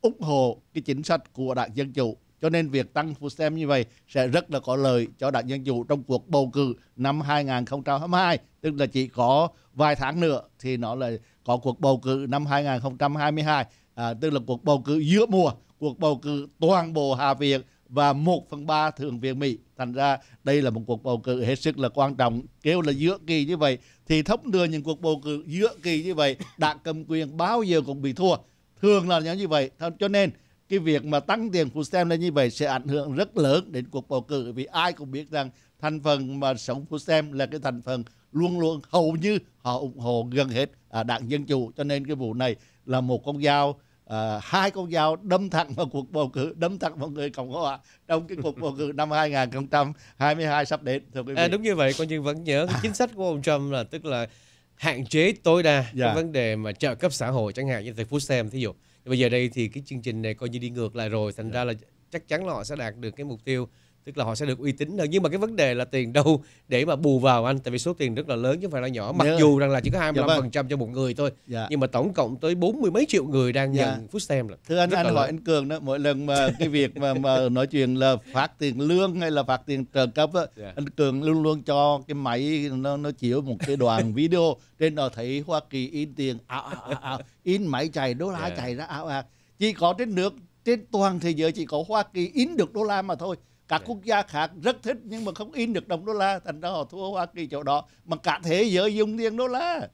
ủng hộ cái chính sách của đảng dân chủ cho nên việc tăng phụ xem như vậy sẽ rất là có lợi cho đảng dân chủ trong cuộc bầu cử năm 2022 tức là chỉ có vài tháng nữa thì nó là có cuộc bầu cử năm 2022 à, tức là cuộc bầu cử giữa mùa cuộc bầu cử toàn bộ hạ viện và 1 phần 3 thượng viện Mỹ. Thành ra đây là một cuộc bầu cử hết sức là quan trọng. Kêu là giữa kỳ như vậy thì thấp đưa những cuộc bầu cử giữa kỳ như vậy đảng cầm quyền bao giờ cũng bị thua. Thường là như vậy. Cho nên cái việc mà tăng tiền phụ stem lên như vậy sẽ ảnh hưởng rất lớn đến cuộc bầu cử vì ai cũng biết rằng thành phần mà sống phụ stem là cái thành phần luôn luôn hầu như họ ủng hộ gần hết à, đảng dân chủ cho nên cái vụ này là một con dao à, hai con dao đâm thẳng vào cuộc bầu cử đâm thẳng vào người cộng hòa trong cái cuộc bầu cử năm 2022 sắp đến thưa quý à, vị. À, đúng như vậy con nhưng vẫn nhớ cái chính sách của ông Trump là tức là hạn chế tối đa dạ. cái vấn đề mà trợ cấp xã hội chẳng hạn như thầy phút xem thí dụ bây giờ đây thì cái chương trình này coi như đi ngược lại rồi thành dạ. ra là chắc chắn là họ sẽ đạt được cái mục tiêu tức là họ sẽ được uy tín hơn nhưng mà cái vấn đề là tiền đâu để mà bù vào anh tại vì số tiền rất là lớn chứ không phải là nhỏ mặc Nhớ. dù rằng là chỉ có 25% dạ vâng. phần trăm cho một người thôi dạ. nhưng mà tổng cộng tới bốn mươi mấy triệu người đang dạ. nhận Phút xem là thưa anh anh hỏi anh cường đó mỗi lần mà cái việc mà mà nói chuyện là phạt tiền lương hay là phạt tiền trợ cấp đó, dạ. anh cường luôn luôn cho cái máy nó nó chiếu một cái đoạn *laughs* video trên đó thấy hoa kỳ in tiền ảo ảo ảo in máy chạy đô la yeah. Dạ. chạy ra ảo ảo chỉ có trên nước trên toàn thế giới chỉ có hoa kỳ in được đô la mà thôi các quốc gia khác rất thích nhưng mà không in được đồng đô la thành ra họ thua Hoa Kỳ chỗ đó mà cả thế giới dùng tiền đô la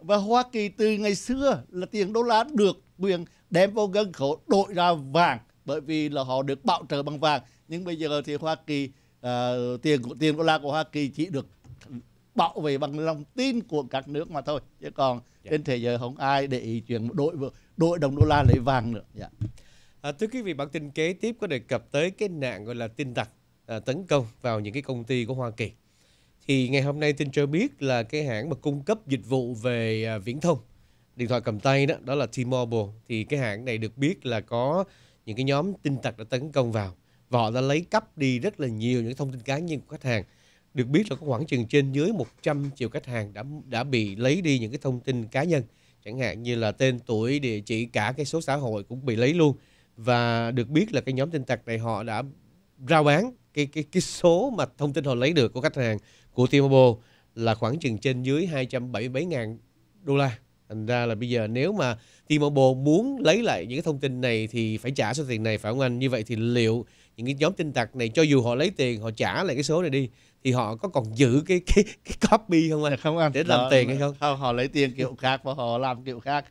và Hoa Kỳ từ ngày xưa là tiền đô la được quyền đem vào ngân khẩu đổi ra vàng bởi vì là họ được bảo trợ bằng vàng nhưng bây giờ thì Hoa Kỳ uh, tiền của tiền đô la của Hoa Kỳ chỉ được bảo vệ bằng lòng tin của các nước mà thôi chứ còn yeah. Dạ. trên thế giới không ai để ý chuyện đội đổi đồng đô la lấy vàng nữa. Yeah. Dạ. À, thưa quý vị, bản tin kế tiếp có đề cập tới cái nạn gọi là tin tặc à, tấn công vào những cái công ty của Hoa Kỳ. Thì ngày hôm nay tin cho biết là cái hãng mà cung cấp dịch vụ về à, viễn thông, điện thoại cầm tay đó, đó là T-Mobile. Thì cái hãng này được biết là có những cái nhóm tin tặc đã tấn công vào và họ đã lấy cắp đi rất là nhiều những thông tin cá nhân của khách hàng. Được biết là có khoảng chừng trên dưới 100 triệu khách hàng đã đã bị lấy đi những cái thông tin cá nhân, chẳng hạn như là tên tuổi, địa chỉ, cả cái số xã hội cũng bị lấy luôn và được biết là cái nhóm tin tặc này họ đã rao bán cái cái cái số mà thông tin họ lấy được của khách hàng của T-Mobile là khoảng chừng trên dưới 277 ngàn đô la. Thành ra là bây giờ nếu mà T-Mobile muốn lấy lại những cái thông tin này thì phải trả số tiền này phải không anh? Như vậy thì liệu những cái nhóm tin tặc này cho dù họ lấy tiền họ trả lại cái số này đi thì họ có còn giữ cái cái cái copy không anh? Không anh. Để làm đó, tiền hay không? Không, họ lấy tiền kiểu khác và họ làm kiểu khác.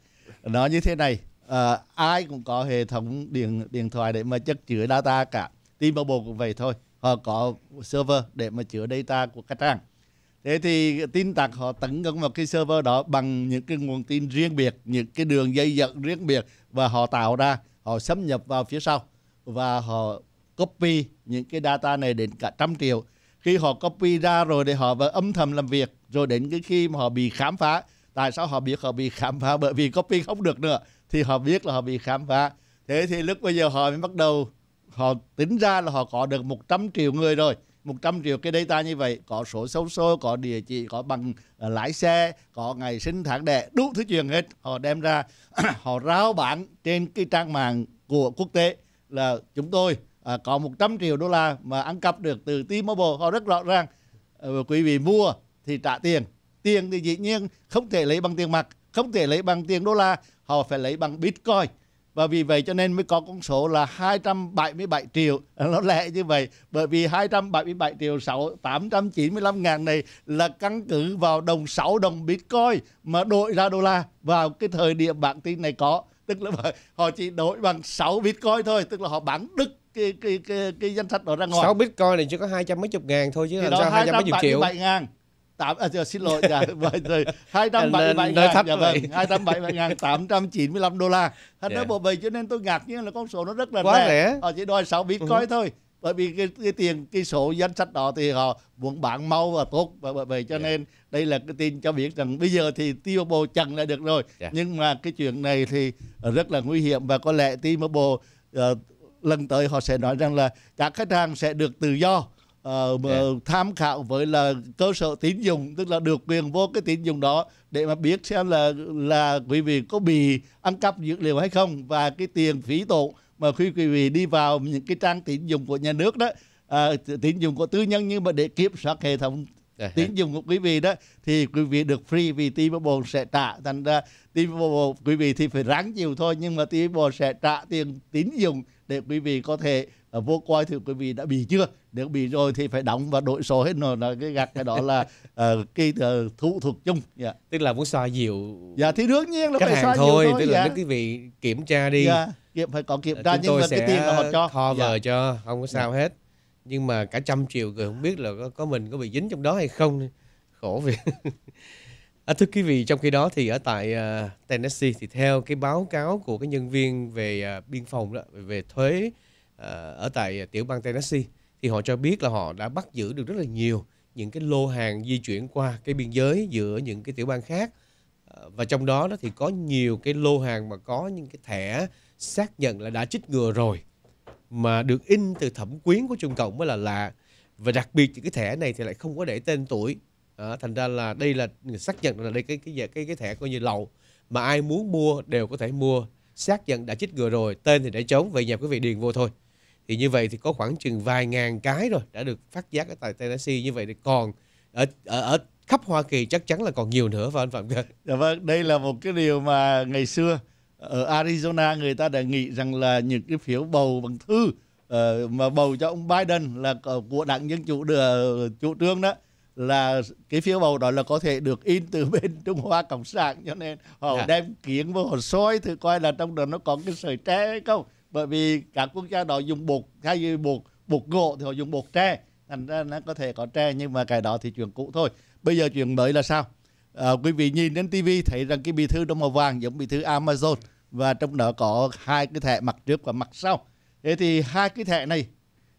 Nó như thế này uh, ai cũng có hệ thống điện điện thoại để mà chất chứa data cả T-Mobile cũng vậy thôi họ có server để mà chứa data của khách hàng thế thì tin tặc họ tấn công vào cái server đó bằng những cái nguồn tin riêng biệt những cái đường dây dẫn riêng biệt và họ tạo ra họ xâm nhập vào phía sau và họ copy những cái data này đến cả trăm triệu khi họ copy ra rồi để họ vào âm thầm làm việc rồi đến cái khi mà họ bị khám phá tại sao họ biết họ bị khám phá bởi vì copy không được nữa thì họ biết là họ bị khám phá thế thì lúc bây giờ họ mới bắt đầu họ tính ra là họ có được 100 triệu người rồi 100 triệu cái data như vậy có số sâu số có địa chỉ có bằng ờ, lái xe có ngày sinh tháng đẻ đủ thứ chuyện hết họ đem ra *clears throat* họ rao bán trên cái trang mạng của quốc tế là chúng tôi à, có 100 triệu đô la mà ăn cắp được từ T-Mobile họ rất rõ ràng à, quý vị mua thì trả tiền tiền thì dĩ nhiên không thể lấy bằng tiền mặt không thể lấy bằng tiền đô la họ phải lấy bằng Bitcoin và vì vậy cho nên mới có con số là 277 triệu *laughs* nó lẽ như vậy bởi vì 277 triệu 6 895 ngàn này là căn cứ vào đồng 6 đồng Bitcoin mà đổi ra đô la vào cái thời điểm bản tin này có tức là *laughs* họ chỉ đổi bằng 6 Bitcoin thôi tức là họ bán đứt cái cái cái, cái danh sách đó ra ngoài 6 Bitcoin này chỉ có hai trăm mấy chục ngàn thôi chứ Thì làm sao hai trăm mấy chục triệu ngàn tám à, xin lỗi dạ *laughs* vâng rồi hai trăm bảy mươi ngàn dạ vâng hai trăm bảy mươi *laughs* ngàn tám trăm chín mươi lăm đô la thành yeah. Dạ. bộ vậy cho nên tôi ngạc nhiên là con số nó rất là quá rẻ họ ờ, chỉ đòi sáu bitcoin ừ. uh thôi bởi vì cái, cái tiền cái sổ danh sách đó thì họ muốn bán mau và tốt và bởi vậy cho yeah. Dạ. nên đây là cái tin cho biết rằng bây giờ thì T-Mobile chặn lại được rồi yeah. Dạ. nhưng mà cái chuyện này thì rất là nguy hiểm và có lẽ T-Mobile uh, lần tới họ sẽ nói rằng là các khách hàng sẽ được tự do yeah. Ờ, dạ. tham khảo với là cơ sở tín dụng tức là được quyền vô cái tín dụng đó để mà biết xem là là quý vị có bị ăn cắp dữ liệu hay không và cái tiền phí tổn mà khi quý vị đi vào những cái trang tín dụng của nhà nước đó uh, tín dụng của tư nhân nhưng mà để kiểm soát hệ thống yeah. Dạ. tín dụng của quý vị đó thì quý vị được free vì T-Mobile sẽ trả thành ra T-Mobile quý vị thì phải ráng chịu thôi nhưng mà T-Mobile sẽ trả tiền tín dụng để quý vị có thể Ờ, vô coi thì quý vị đã bị chưa nếu bị rồi thì phải đóng và đổi số hết rồi là cái gạt cái đó là uh, cái uh, thủ thuộc chung yeah. Dạ. tức là muốn xoa dịu dạ thì đương nhiên là phải xoa thôi, dịu thôi tức là dạ. nếu quý vị kiểm tra đi dạ. kiểm phải có kiểm tra nhưng mà cái tiền là họ cho cover dạ. cho không có sao dạ. hết nhưng mà cả trăm triệu người không biết là có, có mình có bị dính trong đó hay không khổ việc *laughs* à, thưa quý vị trong khi đó thì ở tại uh, Tennessee thì theo cái báo cáo của cái nhân viên về uh, biên phòng đó về thuế Ờ, ở tại tiểu bang Tennessee thì họ cho biết là họ đã bắt giữ được rất là nhiều những cái lô hàng di chuyển qua cái biên giới giữa những cái tiểu bang khác ờ, và trong đó đó thì có nhiều cái lô hàng mà có những cái thẻ xác nhận là đã chích ngừa rồi mà được in từ thẩm quyến của Trung Cộng mới là lạ và đặc biệt những cái thẻ này thì lại không có để tên tuổi à, thành ra là đây là xác nhận là đây cái cái cái cái thẻ coi như lậu mà ai muốn mua đều có thể mua xác nhận đã chích ngừa rồi tên thì để chống vậy nhập quý vị điền vô thôi thì như vậy thì có khoảng chừng vài ngàn cái rồi đã được phát giác ở tại Tennessee như vậy thì còn ở ở, ở khắp Hoa Kỳ chắc chắn là còn nhiều nữa và anh Phạm Cơ? Dạ vâng, đây là một cái điều mà ngày xưa ở Arizona người ta đã nghị rằng là những cái phiếu bầu bằng thư uh, mà bầu cho ông Biden là của đảng dân chủ được chủ trương đó là cái phiếu bầu đó là có thể được in từ *laughs* bên Trung Hoa Cộng sản cho nên họ à. đem kiến vào họ soi thử coi là trong đó nó có cái sợi tre hay không bởi vì các quốc gia đó dùng bột thay vì bột bột gỗ thì họ dùng bột tre thành ra nó có thể có tre nhưng mà cái đó thì chuyện cũ thôi bây giờ chuyện mới là sao à, quý vị nhìn đến tivi thấy rằng cái bì thư trong màu vàng giống bì thư amazon và trong đó có hai cái thẻ mặt trước và mặt sau thế thì hai cái thẻ này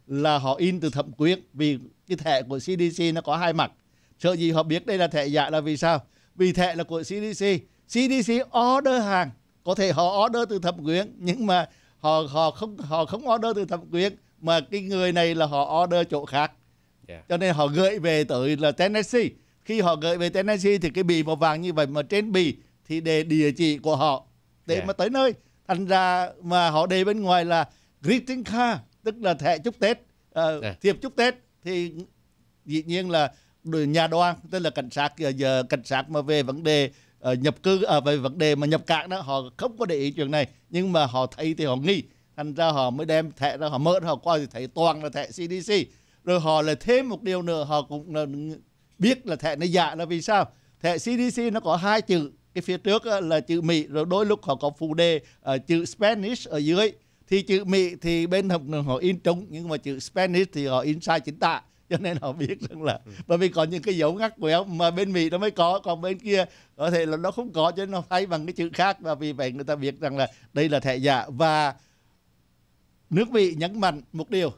là họ in từ thẩm quyết vì cái thẻ của cdc nó có hai mặt sợ gì họ biết đây là thẻ giả là vì sao vì thẻ là của cdc cdc order hàng có thể họ order từ thẩm quyến nhưng mà họ họ không họ không order từ thẩm quyền mà cái người này là họ order chỗ khác yeah. cho nên họ gửi về tới là Tennessee khi họ gửi về Tennessee thì cái bì màu vàng như vậy mà trên bì thì để địa chỉ của họ để yeah. mà tới nơi thành ra mà họ để bên ngoài là greeting card tức là thẻ chúc Tết uh, yeah. thiệp chúc Tết thì dĩ nhiên là nhà đoàn tức là cảnh sát giờ cảnh sát mà về vấn đề uh, nhập cư à, về vấn đề mà nhập cảng đó họ không có để ý chuyện này nhưng mà họ thấy thì họ nghi thành ra họ mới đem thẻ ra họ mở ra họ coi thì thấy toàn là thẻ CDC rồi họ lại thêm một điều nữa họ cũng là biết là thẻ này giả là vì sao thẻ CDC nó có hai chữ cái phía trước là chữ Mỹ rồi đôi lúc họ có phụ đề uh, chữ Spanish ở dưới thì chữ Mỹ thì bên họ, họ in trúng nhưng mà chữ Spanish thì họ in sai chính tả *laughs* cho nên họ biết rằng là ừ. bởi vì có những cái dấu ngắt quẹo mà bên mỹ nó mới có còn bên kia có thể là nó không có cho nên nó thay bằng cái chữ khác và vì vậy người ta biết rằng là đây là thẻ giả và nước mỹ nhấn mạnh một điều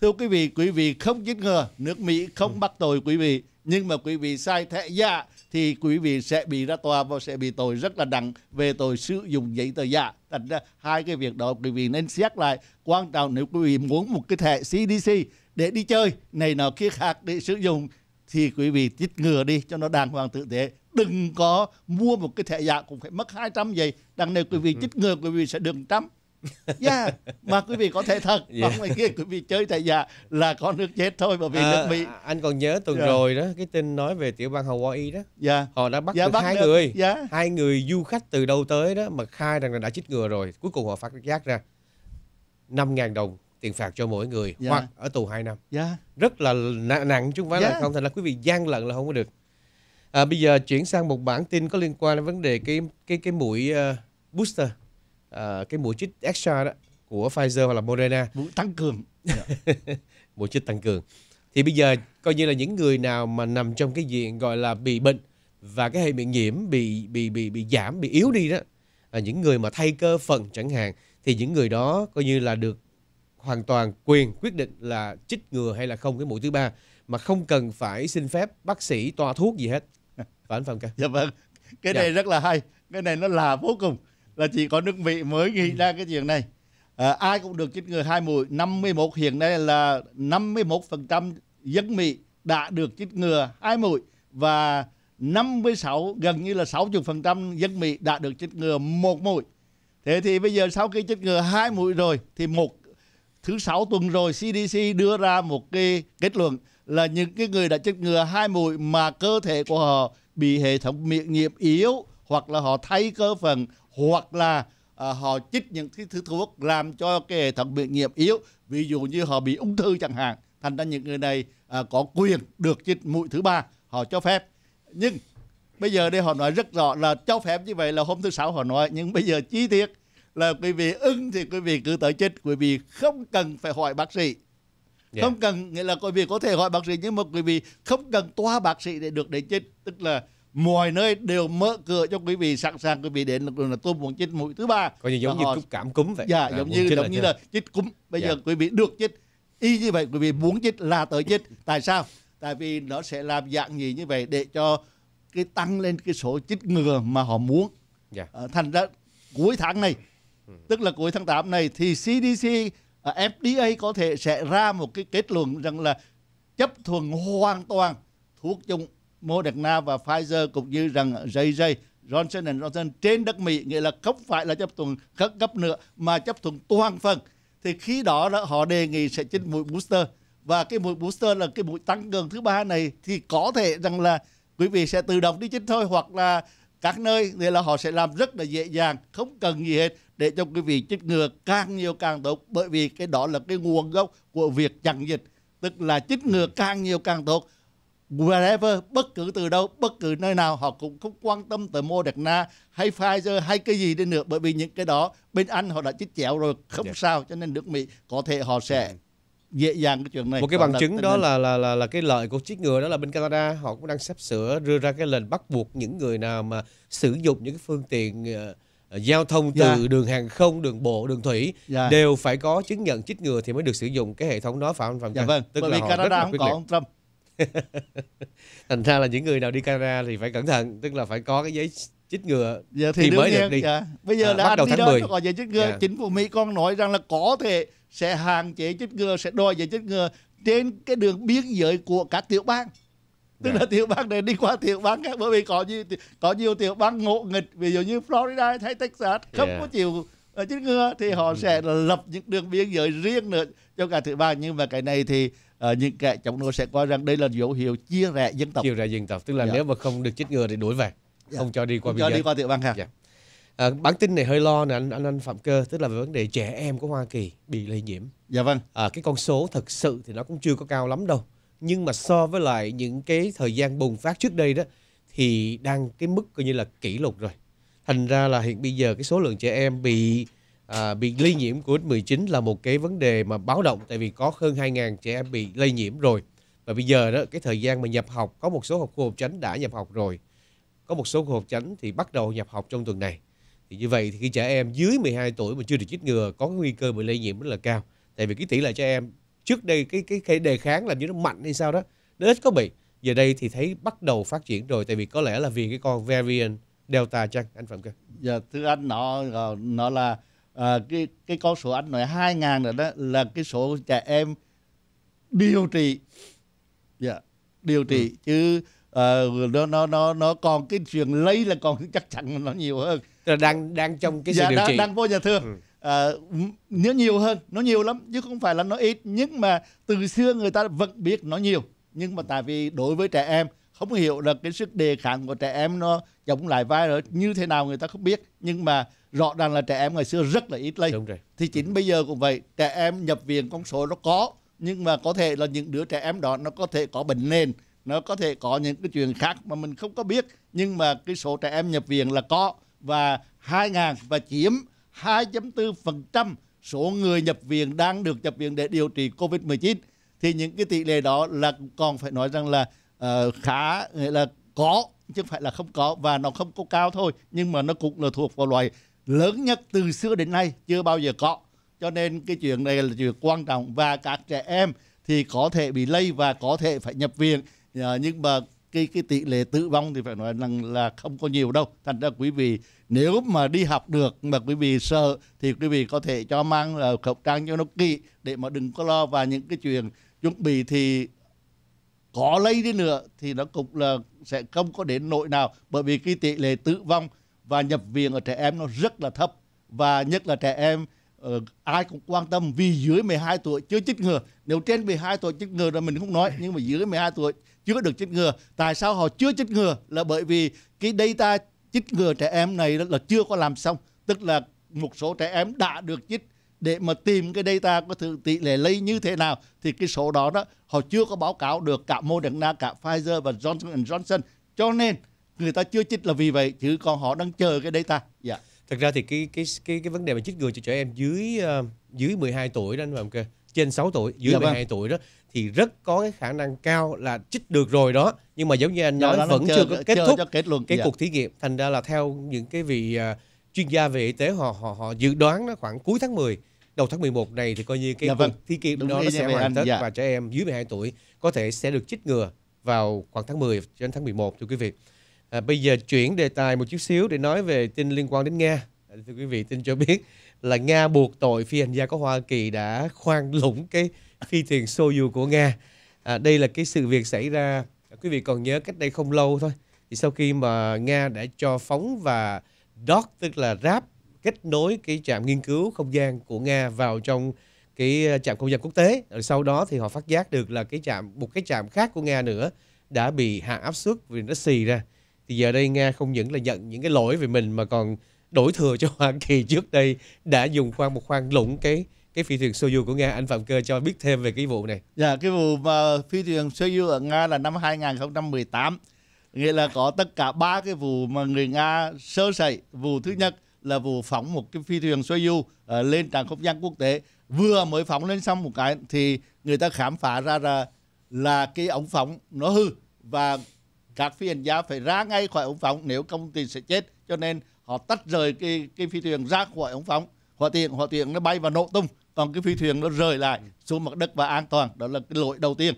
thưa quý vị quý vị không chích ngừa nước mỹ không ừ. bắt tội quý vị nhưng mà quý vị sai thẻ giả thì quý vị sẽ bị ra tòa và sẽ bị tội rất là nặng về tội sử dụng giấy tờ giả thành ra hai cái việc đó quý vị nên xét lại quan trọng nếu quý vị muốn một cái thẻ cdc để đi chơi này nọ kia khác để sử dụng thì quý vị chích ngừa đi cho nó đàng hoàng tự tế đừng có mua một cái thẻ giả cũng phải mất 200 giây đằng này quý vị chích ngừa quý vị sẽ được trăm yeah. Dạ, mà quý vị có thể thật yeah. Dạ. ngoài kia quý vị chơi thẻ giả là có nước chết thôi bởi vì à, nước Mỹ à, à, anh còn nhớ tuần yeah. Dạ. rồi đó cái tin nói về tiểu bang Hawaii đó yeah. họ đã bắt yeah, được bắt hai được. người yeah. hai người du khách từ đâu tới đó mà khai rằng là đã chích ngừa rồi cuối cùng họ phát giác ra 5.000 đồng tiền phạt cho mỗi người yeah. Dạ. hoặc ở tù 2 năm. Yeah. Dạ. Rất là nặng chúng không phải yeah. là dạ. không thành là quý vị gian lận là không có được. À, bây giờ chuyển sang một bản tin có liên quan đến vấn đề cái cái cái mũi uh, booster, uh, cái mũi chích extra đó của Pfizer hoặc là Moderna. Mũi tăng cường. *laughs* mũi chích tăng cường. Thì bây giờ coi như là những người nào mà nằm trong cái diện gọi là bị bệnh và cái hệ miễn nhiễm bị bị bị bị giảm bị yếu đi đó, là những người mà thay cơ phận chẳng hạn thì những người đó coi như là được hoàn toàn quyền quyết định là chích ngừa hay là không cái mũi thứ ba mà không cần phải xin phép bác sĩ toa thuốc gì hết phải anh Phạm Ca dạ vâng cái dạ. này rất là hay cái này nó là vô cùng là chỉ có nước Mỹ mới nghĩ ừ. ra cái chuyện này à, ai cũng được chích ngừa hai mũi 51 hiện nay là 51% dân Mỹ đã được chích ngừa hai mũi và 56 gần như là 60% dân Mỹ đã được chích ngừa một mũi. Thế thì bây giờ sau khi chích ngừa hai mũi rồi thì một thứ sáu tuần rồi CDC đưa ra một cái kết luận là những cái người đã chích ngừa hai mũi mà cơ thể của họ bị hệ thống miễn nhiễm yếu hoặc là họ thay cơ phần hoặc là à, họ chích những cái thứ thuốc làm cho cái hệ thống miễn nhiễm yếu ví dụ như họ bị ung thư chẳng hạn thành ra những người này à, có quyền được chích mũi thứ ba họ cho phép nhưng bây giờ đây họ nói rất rõ là cho phép như vậy là hôm thứ sáu họ nói nhưng bây giờ chi tiết là quý vị ưng thì quý vị cứ tới chích quý vị không cần phải hỏi bác sĩ yeah. Dạ. không cần nghĩa là quý vị có thể hỏi bác sĩ nhưng mà quý vị không cần toa bác sĩ để được để chích tức là mọi nơi đều mở cửa cho quý vị sẵn sàng quý vị đến là tôi muốn chích mũi thứ ba coi như giống họ, như cảm cúm vậy dạ, à, giống như giống như là chích cúm bây yeah. giờ dạ. quý vị được chích y như vậy quý vị muốn chích là tới chích tại sao tại vì nó sẽ làm dạng gì như vậy để cho cái tăng lên cái số chích ngừa mà họ muốn yeah. Dạ. à, ờ, thành ra cuối tháng này tức là cuối tháng 8 này thì CDC à, FDA có thể sẽ ra một cái kết luận rằng là chấp thuận hoàn toàn thuốc dùng Moderna và Pfizer cũng như rằng J&J Johnson and Johnson trên đất Mỹ nghĩa là không phải là chấp thuận khẩn cấp nữa mà chấp thuận toàn phần thì khi đó là họ đề nghị sẽ chích mũi booster và cái mũi booster là cái mũi tăng cường thứ ba này thì có thể rằng là quý vị sẽ tự động đi chích thôi hoặc là các nơi thì là họ sẽ làm rất là dễ dàng không cần gì hết để cho quý vị chích ngừa càng nhiều càng tốt bởi vì cái đó là cái nguồn gốc của việc chặn dịch tức là chích ngừa càng nhiều càng tốt wherever bất cứ từ đâu bất cứ nơi nào họ cũng không quan tâm tới Moderna hay Pfizer hay cái gì đi nữa bởi vì những cái đó bên Anh họ đã chích chéo rồi không yeah. Dạ. sao cho nên nước Mỹ có thể họ sẽ ừ. dễ dàng cái chuyện này. Một cái bằng chứng đó là là là là cái lợi của chích ngừa đó là bên Canada họ cũng đang sắp sửa đưa ra cái lệnh bắt buộc những người nào mà sử dụng những cái phương tiện uh, giao thông từ yeah. Dạ. đường hàng không, đường bộ, đường thủy yeah. Dạ. đều phải có chứng nhận chích ngừa thì mới được sử dụng cái hệ thống đó phải không Phạm Dạ vâng. Tức Bởi vì Canada không còn ông Trump. *laughs* Thành ra là những người nào đi Canada thì phải cẩn thận, tức là phải có cái giấy chích ngừa dạ, thì, thì mới nhiên, được đi. Dạ. Bây giờ à, đã bắt đầu đi tháng đó, 10. Còn giấy chích ngừa, dạ. chính phủ Mỹ con nói rằng là có thể sẽ hạn chế chích ngừa, sẽ đòi giấy chích ngừa trên cái đường biên giới của các tiểu bang tức yeah. Dạ. là tiểu bang này đi qua tiểu bang khác bởi vì có nhiều có nhiều tiểu bang ngộ nghịch ví dụ như Florida hay Texas không yeah. Dạ. có chịu ờ, chích ngừa thì họ ừ. sẽ lập những đường biên giới riêng nữa cho cả tiểu bang nhưng mà cái này thì uh, những kẻ chống đối sẽ coi rằng đây là dấu hiệu chia rẽ dân tộc chia rẽ dân tộc tức là dạ. nếu mà không được chích ngừa thì đuổi về dạ. không cho đi qua không biên cho đi qua tiểu bang khác dạ. à, bản tin này hơi lo nè anh, anh anh phạm cơ tức là về vấn đề trẻ em của hoa kỳ bị lây nhiễm dạ vâng à, cái con số thật sự thì nó cũng chưa có cao lắm đâu nhưng mà so với lại những cái thời gian bùng phát trước đây đó thì đang cái mức coi như là kỷ lục rồi thành ra là hiện bây giờ cái số lượng trẻ em bị à, bị lây nhiễm của COVID-19 là một cái vấn đề mà báo động tại vì có hơn 2.000 trẻ em bị lây nhiễm rồi và bây giờ đó cái thời gian mà nhập học có một số học khu học tránh đã nhập học rồi có một số khu học tránh thì bắt đầu nhập học trong tuần này thì như vậy thì khi trẻ em dưới 12 tuổi mà chưa được chích ngừa có cái nguy cơ bị lây nhiễm rất là cao tại vì cái tỷ lệ trẻ em trước đây cái cái cái đề kháng làm như nó mạnh hay sao đó nó ít có bị giờ đây thì thấy bắt đầu phát triển rồi tại vì có lẽ là vì cái con variant delta chăng anh phạm cơ dạ thưa anh nó ờ, nó là à, cái cái con số anh nói hai ngàn rồi đó là cái số trẻ em điều trị dạ điều trị ừ. chứ uh, nó nó nó nó còn cái chuyện lấy là còn chắc chắn nó nhiều hơn đang đang trong cái sự dạ, điều đang, trị đang vô nhà thương ừ à, nó nhiều hơn nó nhiều lắm chứ không phải là nó ít nhưng mà từ xưa người ta vẫn biết nó nhiều nhưng mà tại vì đối với trẻ em không hiểu được cái sức đề kháng của trẻ em nó chống lại virus như thế nào người ta không biết nhưng mà rõ ràng là trẻ em ngày xưa rất là ít lây Đúng rồi. thì chính bây giờ cũng vậy trẻ em nhập viện con số nó có nhưng mà có thể là những đứa trẻ em đó nó có thể có bệnh nền nó có thể có những cái chuyện khác mà mình không có biết nhưng mà cái số trẻ em nhập viện là có và 2.000 và chiếm 2.4% số người nhập viện đang được nhập viện để điều trị COVID-19 thì những cái tỷ lệ đó là còn phải nói rằng là uh, khá là có chứ không phải là không có và nó không có cao thôi nhưng mà nó cũng là thuộc vào loại lớn nhất từ xưa đến nay chưa bao giờ có cho nên cái chuyện này là chuyện quan trọng và các trẻ em thì có thể bị lây và có thể phải nhập viện ờ, nhưng mà cái cái tỷ lệ tử vong thì phải nói rằng là không có nhiều đâu thành ra quý vị nếu mà đi học được mà quý vị sợ thì quý vị có thể cho mang uh, khẩu trang cho nó kỹ để mà đừng có lo và những cái chuyện chuẩn bị thì có lấy đi nữa thì nó cũng là sẽ không có đến nội nào bởi vì cái tỷ lệ tử vong và nhập viện ở trẻ em nó rất là thấp và nhất là trẻ em uh, ai cũng quan tâm vì dưới 12 tuổi chưa chích ngừa nếu trên 12 tuổi chích ngừa rồi mình không nói nhưng mà dưới 12 tuổi chưa được chích ngừa tại sao họ chưa chích ngừa là bởi vì cái data chích ngừa trẻ em này là chưa có làm xong tức là một số trẻ em đã được chích để mà tìm cái data có thử tỷ lệ lây như thế nào thì cái số đó đó họ chưa có báo cáo được cả Moderna, cả Pfizer và Johnson Johnson cho nên người ta chưa chích là vì vậy chứ còn họ đang chờ cái data. Dạ. Yeah. Thật ra thì cái cái cái cái vấn đề mà chích ngừa cho trẻ em dưới uh, dưới 12 tuổi đó anh Phạm trên 6 tuổi dưới dạ 12 vâng. tuổi đó thì rất có cái khả năng cao là chích được rồi đó nhưng mà giống như anh nói vẫn chưa, chưa có kết thúc kết luận cái dạ. cuộc thí nghiệm thành ra là theo những cái vị uh, chuyên gia về y tế họ họ họ dự đoán nó khoảng cuối tháng 10 đầu tháng 11 này thì coi như cái dạ, vâng. thí nghiệm đó nó sẽ hoàn tất dạ. và trẻ em dưới 12 tuổi có thể sẽ được chích ngừa vào khoảng tháng 10 đến tháng 11 thưa quý vị. À, bây giờ chuyển đề tài một chút xíu để nói về tin liên quan đến Nga. À, thưa quý vị, tin cho biết là Nga buộc tội phi hành gia của Hoa Kỳ đã khoan lũng cái phi thuyền Soyuz của Nga. À, đây là cái sự việc xảy ra quý vị còn nhớ cách đây không lâu thôi thì sau khi mà Nga đã cho phóng và dock tức là ráp kết nối cái trạm nghiên cứu không gian của Nga vào trong cái à, trạm không gian quốc tế rồi sau đó thì họ phát giác được là cái trạm một cái trạm khác của Nga nữa đã bị hạ áp suất vì nó xì ra thì giờ đây Nga không những là nhận những cái lỗi về mình mà còn đổi thừa cho Hoa Kỳ trước đây đã dùng khoan một khoan lũng cái cái phi thuyền Soyuz của Nga. Anh Phạm Cơ cho biết thêm về cái vụ này. Dạ, cái vụ mà phi thuyền Soyuz ở Nga là năm 2018. Nghĩa là có tất cả ba cái vụ mà người Nga sơ sẩy. Vụ thứ nhất là vụ phóng một cái phi thuyền Soyuz uh, lên tràng không gian quốc tế. Vừa mới phóng lên xong một cái thì người ta khám phá ra là là cái ống phóng nó hư và các phi hành gia phải ra ngay khỏi ống phóng nếu không thì sẽ chết cho nên họ tách rời cái cái phi thuyền ra khỏi ống phóng hỏa tiện hỏa tiện nó bay và nổ tung còn cái phi thuyền nó rời lại xuống mặt đất và an toàn đó là cái lỗi đầu tiên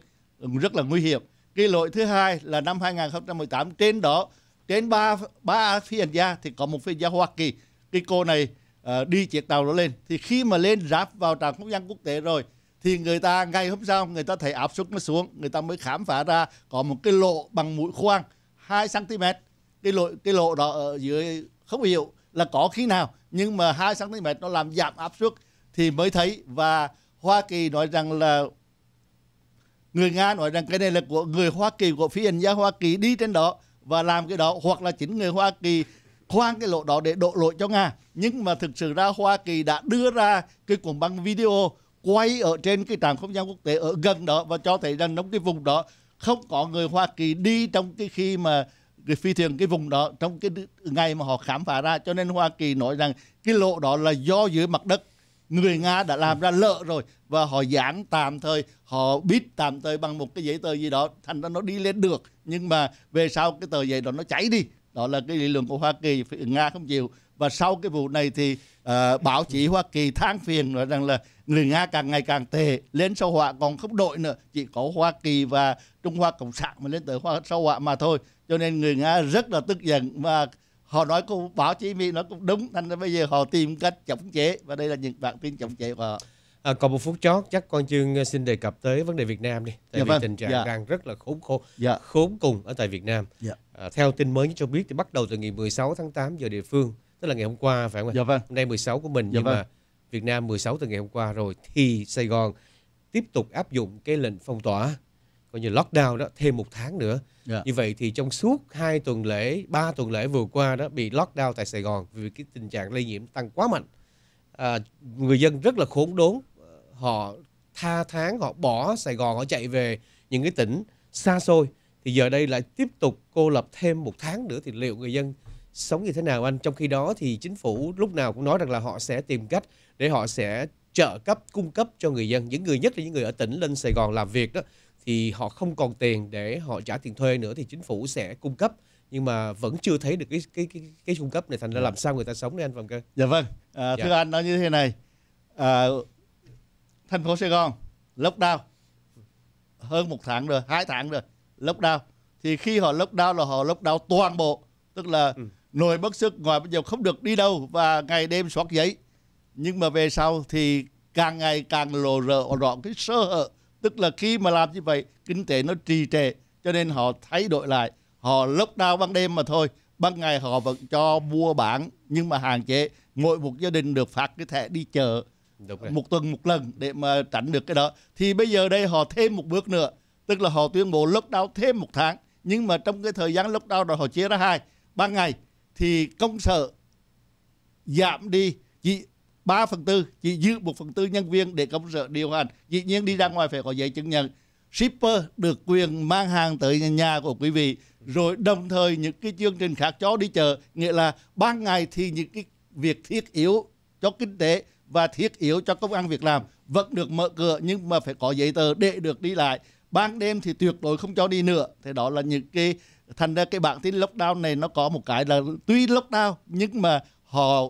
rất là nguy hiểm cái lỗi thứ hai là năm 2018 trên đó trên ba ba phi hành gia thì có một phi hành gia Hoa Kỳ cái cô này uh, đi chiếc tàu nó lên thì khi mà lên ráp vào trạm không gian quốc tế rồi thì người ta ngay hôm sau người ta thấy áp suất nó xuống người ta mới khám phá ra có một cái lỗ bằng mũi khoan 2 cm cái lỗ cái lỗ đó ở dưới không hiểu là có khi nào nhưng mà 2 cm nó làm giảm áp suất thì mới thấy và Hoa Kỳ nói rằng là người Nga nói rằng cái này là của người Hoa Kỳ của phi hành gia Hoa Kỳ đi trên đó và làm cái đó hoặc là chính người Hoa Kỳ khoan cái lỗ đó để đổ lỗi cho Nga nhưng mà thực sự ra Hoa Kỳ đã đưa ra cái cuộn băng video quay ở trên cái trạm không gian quốc tế ở gần đó và cho thấy rằng trong cái vùng đó không có người Hoa Kỳ đi trong cái khi mà cái phi thuyền cái vùng đó trong cái ngày mà họ khám phá ra cho nên Hoa Kỳ nói rằng cái lỗ đó là do dưới mặt đất người Nga đã làm ra lợ rồi và họ dán tạm thời họ biết tạm thời bằng một cái giấy tờ gì đó thành ra nó đi lên được nhưng mà về sau cái tờ giấy đó nó cháy đi đó là cái lý luận của Hoa Kỳ Nga không chịu và sau cái vụ này thì uh, báo chí Hoa Kỳ than phiền nói rằng là người Nga càng ngày càng tệ lên sau họa còn không đội nữa chỉ có Hoa Kỳ và Trung Hoa Cộng sản mà lên tới hoa sau họa mà thôi cho nên người nga rất là tức giận và họ nói cũng báo chí mỹ nó cũng đúng thành ra bây giờ họ tìm cách chống chế và đây là những bản tin chống chế của họ À, còn một phút chót chắc quan chương ờ, xin đề cập tới vấn đề Việt Nam đi, tại dạ, vì vâng. tình trạng dạ. đang rất là khốn khổ, dạ. khốn cùng ở tại Việt Nam. Dạ. À, theo tin mới cho biết thì bắt đầu từ ngày 16 tháng 8 giờ địa phương, tức là ngày hôm qua phải không Dạ, vâng. Hôm nay 16 của mình dạ, nhưng vâng. mà Việt Nam 16 từ ngày hôm qua rồi thì Sài Gòn tiếp tục áp dụng cái lệnh phong tỏa coi như lockdown đó thêm một tháng nữa yeah. Dạ. như vậy thì trong suốt hai tuần lễ ba tuần lễ vừa qua đó bị lockdown tại Sài Gòn vì cái tình trạng lây nhiễm tăng quá mạnh à, người dân rất là khốn đốn họ tha tháng họ bỏ Sài Gòn họ chạy về những cái tỉnh xa xôi thì giờ đây lại tiếp tục cô lập thêm một tháng nữa thì liệu người dân sống như thế nào anh trong khi đó thì chính phủ lúc nào cũng nói rằng là họ sẽ tìm cách để họ sẽ trợ cấp cung cấp cho người dân những người nhất là những người ở tỉnh lên Sài Gòn làm việc đó thì họ không còn tiền để họ trả tiền thuê nữa thì chính phủ sẽ cung cấp nhưng mà vẫn chưa thấy được cái cái cái cái cung cấp này thành ra dạ. làm sao người ta sống đây anh Phạm Cơ? Dạ vâng. À, thưa dạ. anh nói như thế này, à, thành phố Sài Gòn lockdown hơn một tháng rồi, hai tháng rồi lockdown thì khi họ lockdown là họ lockdown toàn bộ tức là ừ. nồi bất sức ngoài bây giờ không được đi đâu và ngày đêm soát giấy nhưng mà về sau thì càng ngày càng lộ rõ, rõ cái sơ hở tức là khi mà làm như vậy kinh tế nó trì trệ cho nên họ thay đổi lại họ lốc đau ban đêm mà thôi ban ngày họ vẫn cho mua bán nhưng mà hạn chế mỗi một gia đình được phát cái thẻ đi chợ một tuần một lần để mà tránh được cái đó thì bây giờ đây họ thêm một bước nữa tức là họ tuyên bố lốc đau thêm một tháng nhưng mà trong cái thời gian lốc đau rồi họ chia ra hai ban ngày thì công sở giảm đi chỉ 3 phần tư chỉ dư 1 phần tư nhân viên để công sở điều hành dĩ nhiên đi ra ngoài phải có giấy chứng nhận shipper được quyền mang hàng tới nhà của quý vị rồi đồng thời những cái chương trình khác cho đi chợ nghĩa là ban ngày thì những cái việc thiết yếu cho kinh tế và thiết yếu cho công ăn việc làm vẫn được mở cửa nhưng mà phải có giấy tờ để được đi lại ban đêm thì tuyệt đối không cho đi nữa thế đó là những cái thành ra cái bản tin lockdown này nó có một cái là tuy lockdown nhưng mà họ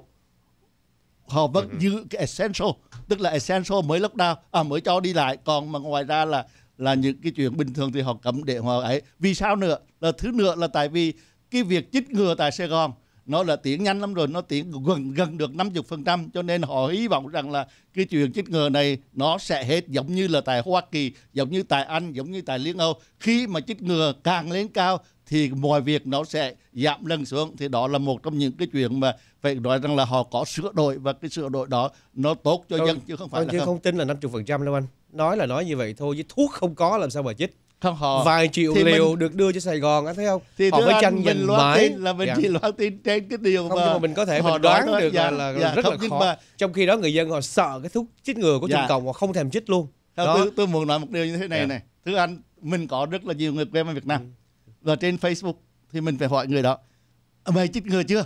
họ vẫn uh-huh. giữ cái essential tức là essential mới lockdown à mới cho đi lại còn mà ngoài ra là là những cái chuyện bình thường thì họ cấm để họ ấy vì sao nữa là thứ nữa là tại vì cái việc chích ngừa tại Sài Gòn nó là tiến nhanh lắm rồi nó tiến gần gần được 50 phần trăm cho nên họ hy vọng rằng là cái chuyện chích ngừa này nó sẽ hết giống như là tại Hoa Kỳ giống như tại Anh giống như tại Liên Âu khi mà chích ngừa càng lên cao thì mọi việc nó sẽ giảm lần xuống thì đó là một trong những cái chuyện mà phải nói rằng là họ có sửa đổi và cái sửa đổi đó nó tốt cho tôi, dân chứ không phải tôi là không. không tin là 50% đâu anh nói là nói như vậy thôi chứ thuốc không có làm sao mà chích không họ vài triệu thì liều mình, được đưa cho Sài Gòn anh thấy không thì họ phải anh, tranh giành mãi tin là mình dạ. chỉ loan tin trên cái điều mà, nhưng mà mình có thể họ mình đoán đó, được dạ, là, là dạ, rất không, là khó mà, trong khi đó người dân họ sợ cái thuốc chích ngừa của dạ. Trung Cộng họ không thèm chích luôn đó. Tôi, tôi muốn nói một điều như thế này dạ. này thứ anh mình có rất là nhiều người quen ở Việt Nam ừ và trên Facebook thì mình phải hỏi người đó mày chích ngừa chưa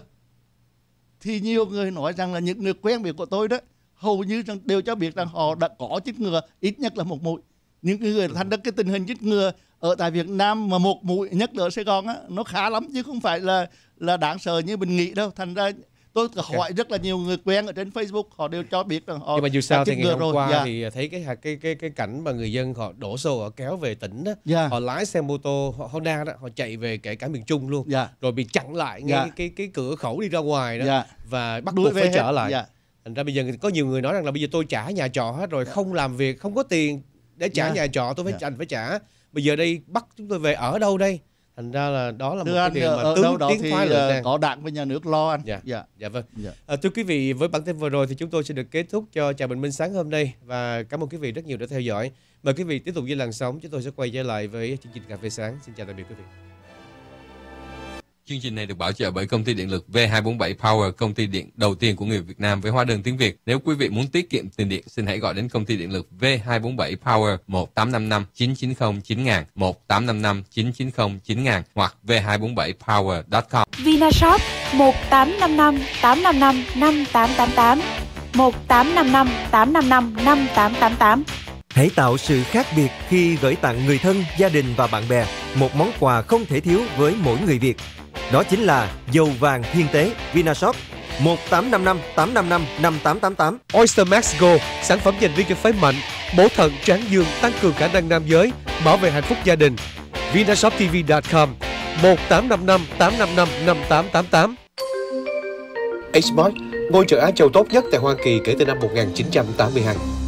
thì nhiều người nói rằng là những người quen biết của tôi đó hầu như rằng đều cho biết rằng họ đã có chích ngừa ít nhất là một mũi những người thành ra cái tình hình chích ngừa ở tại Việt Nam mà một mũi nhất là ở Sài Gòn á nó khá lắm chứ không phải là là đáng sợ như mình nghĩ đâu thành ra tôi hỏi okay. rất là nhiều người quen ở trên Facebook họ đều cho biết rằng họ nhưng mà dù sao thì ngày hôm rồi. qua yeah. Dạ. thì thấy cái cái cái cái cảnh mà người dân họ đổ xô họ kéo về tỉnh đó yeah. Dạ. họ lái xe mô tô họ Honda đó họ chạy về kể cả miền Trung luôn yeah. Dạ. rồi bị chặn lại ngay yeah. cái, cái cái cửa khẩu đi ra ngoài đó yeah. và bắt buộc phải hết. trở lại yeah. thành ra bây giờ có nhiều người nói rằng là bây giờ tôi trả nhà trọ hết rồi yeah. không làm việc không có tiền để trả yeah. nhà trọ tôi phải yeah. Anh phải trả bây giờ đây bắt chúng tôi về ở đâu đây thành ra là đó là thưa một anh, cái điều mà ở tướng đâu đó thì ờ, có đảng với nhà nước lo anh dạ dạ, dạ vâng dạ. À, thưa quý vị với bản tin vừa rồi thì chúng tôi sẽ được kết thúc cho chào bình minh sáng hôm nay và cảm ơn quý vị rất nhiều đã theo dõi mời quý vị tiếp tục với làn sóng chúng tôi sẽ quay trở lại với chương trình cà phê sáng xin chào tạm biệt quý vị Chương trình này được bảo trợ bởi công ty điện lực V247 Power, công ty điện đầu tiên của người Việt Nam với hóa đơn tiếng Việt. Nếu quý vị muốn tiết kiệm tiền điện, xin hãy gọi đến công ty điện lực V247 Power 1855 990 9000 1855 990 9000 hoặc v247power.com. Vinashop 1855 855 5888 1855 855 5888 Hãy tạo sự khác biệt khi gửi tặng người thân, gia đình và bạn bè một món quà không thể thiếu với mỗi người Việt. Đó chính là dầu vàng thiên tế Vinashop 1855 Oyster Max Go, sản phẩm dành riêng cho phái mạnh, bổ thận, tráng dương, tăng cường khả năng nam giới, bảo vệ hạnh phúc gia đình. VinashopTV.com 1855 855 5888. Xbox, ngôi chợ Á Châu tốt nhất tại Hoa Kỳ kể từ năm 1982.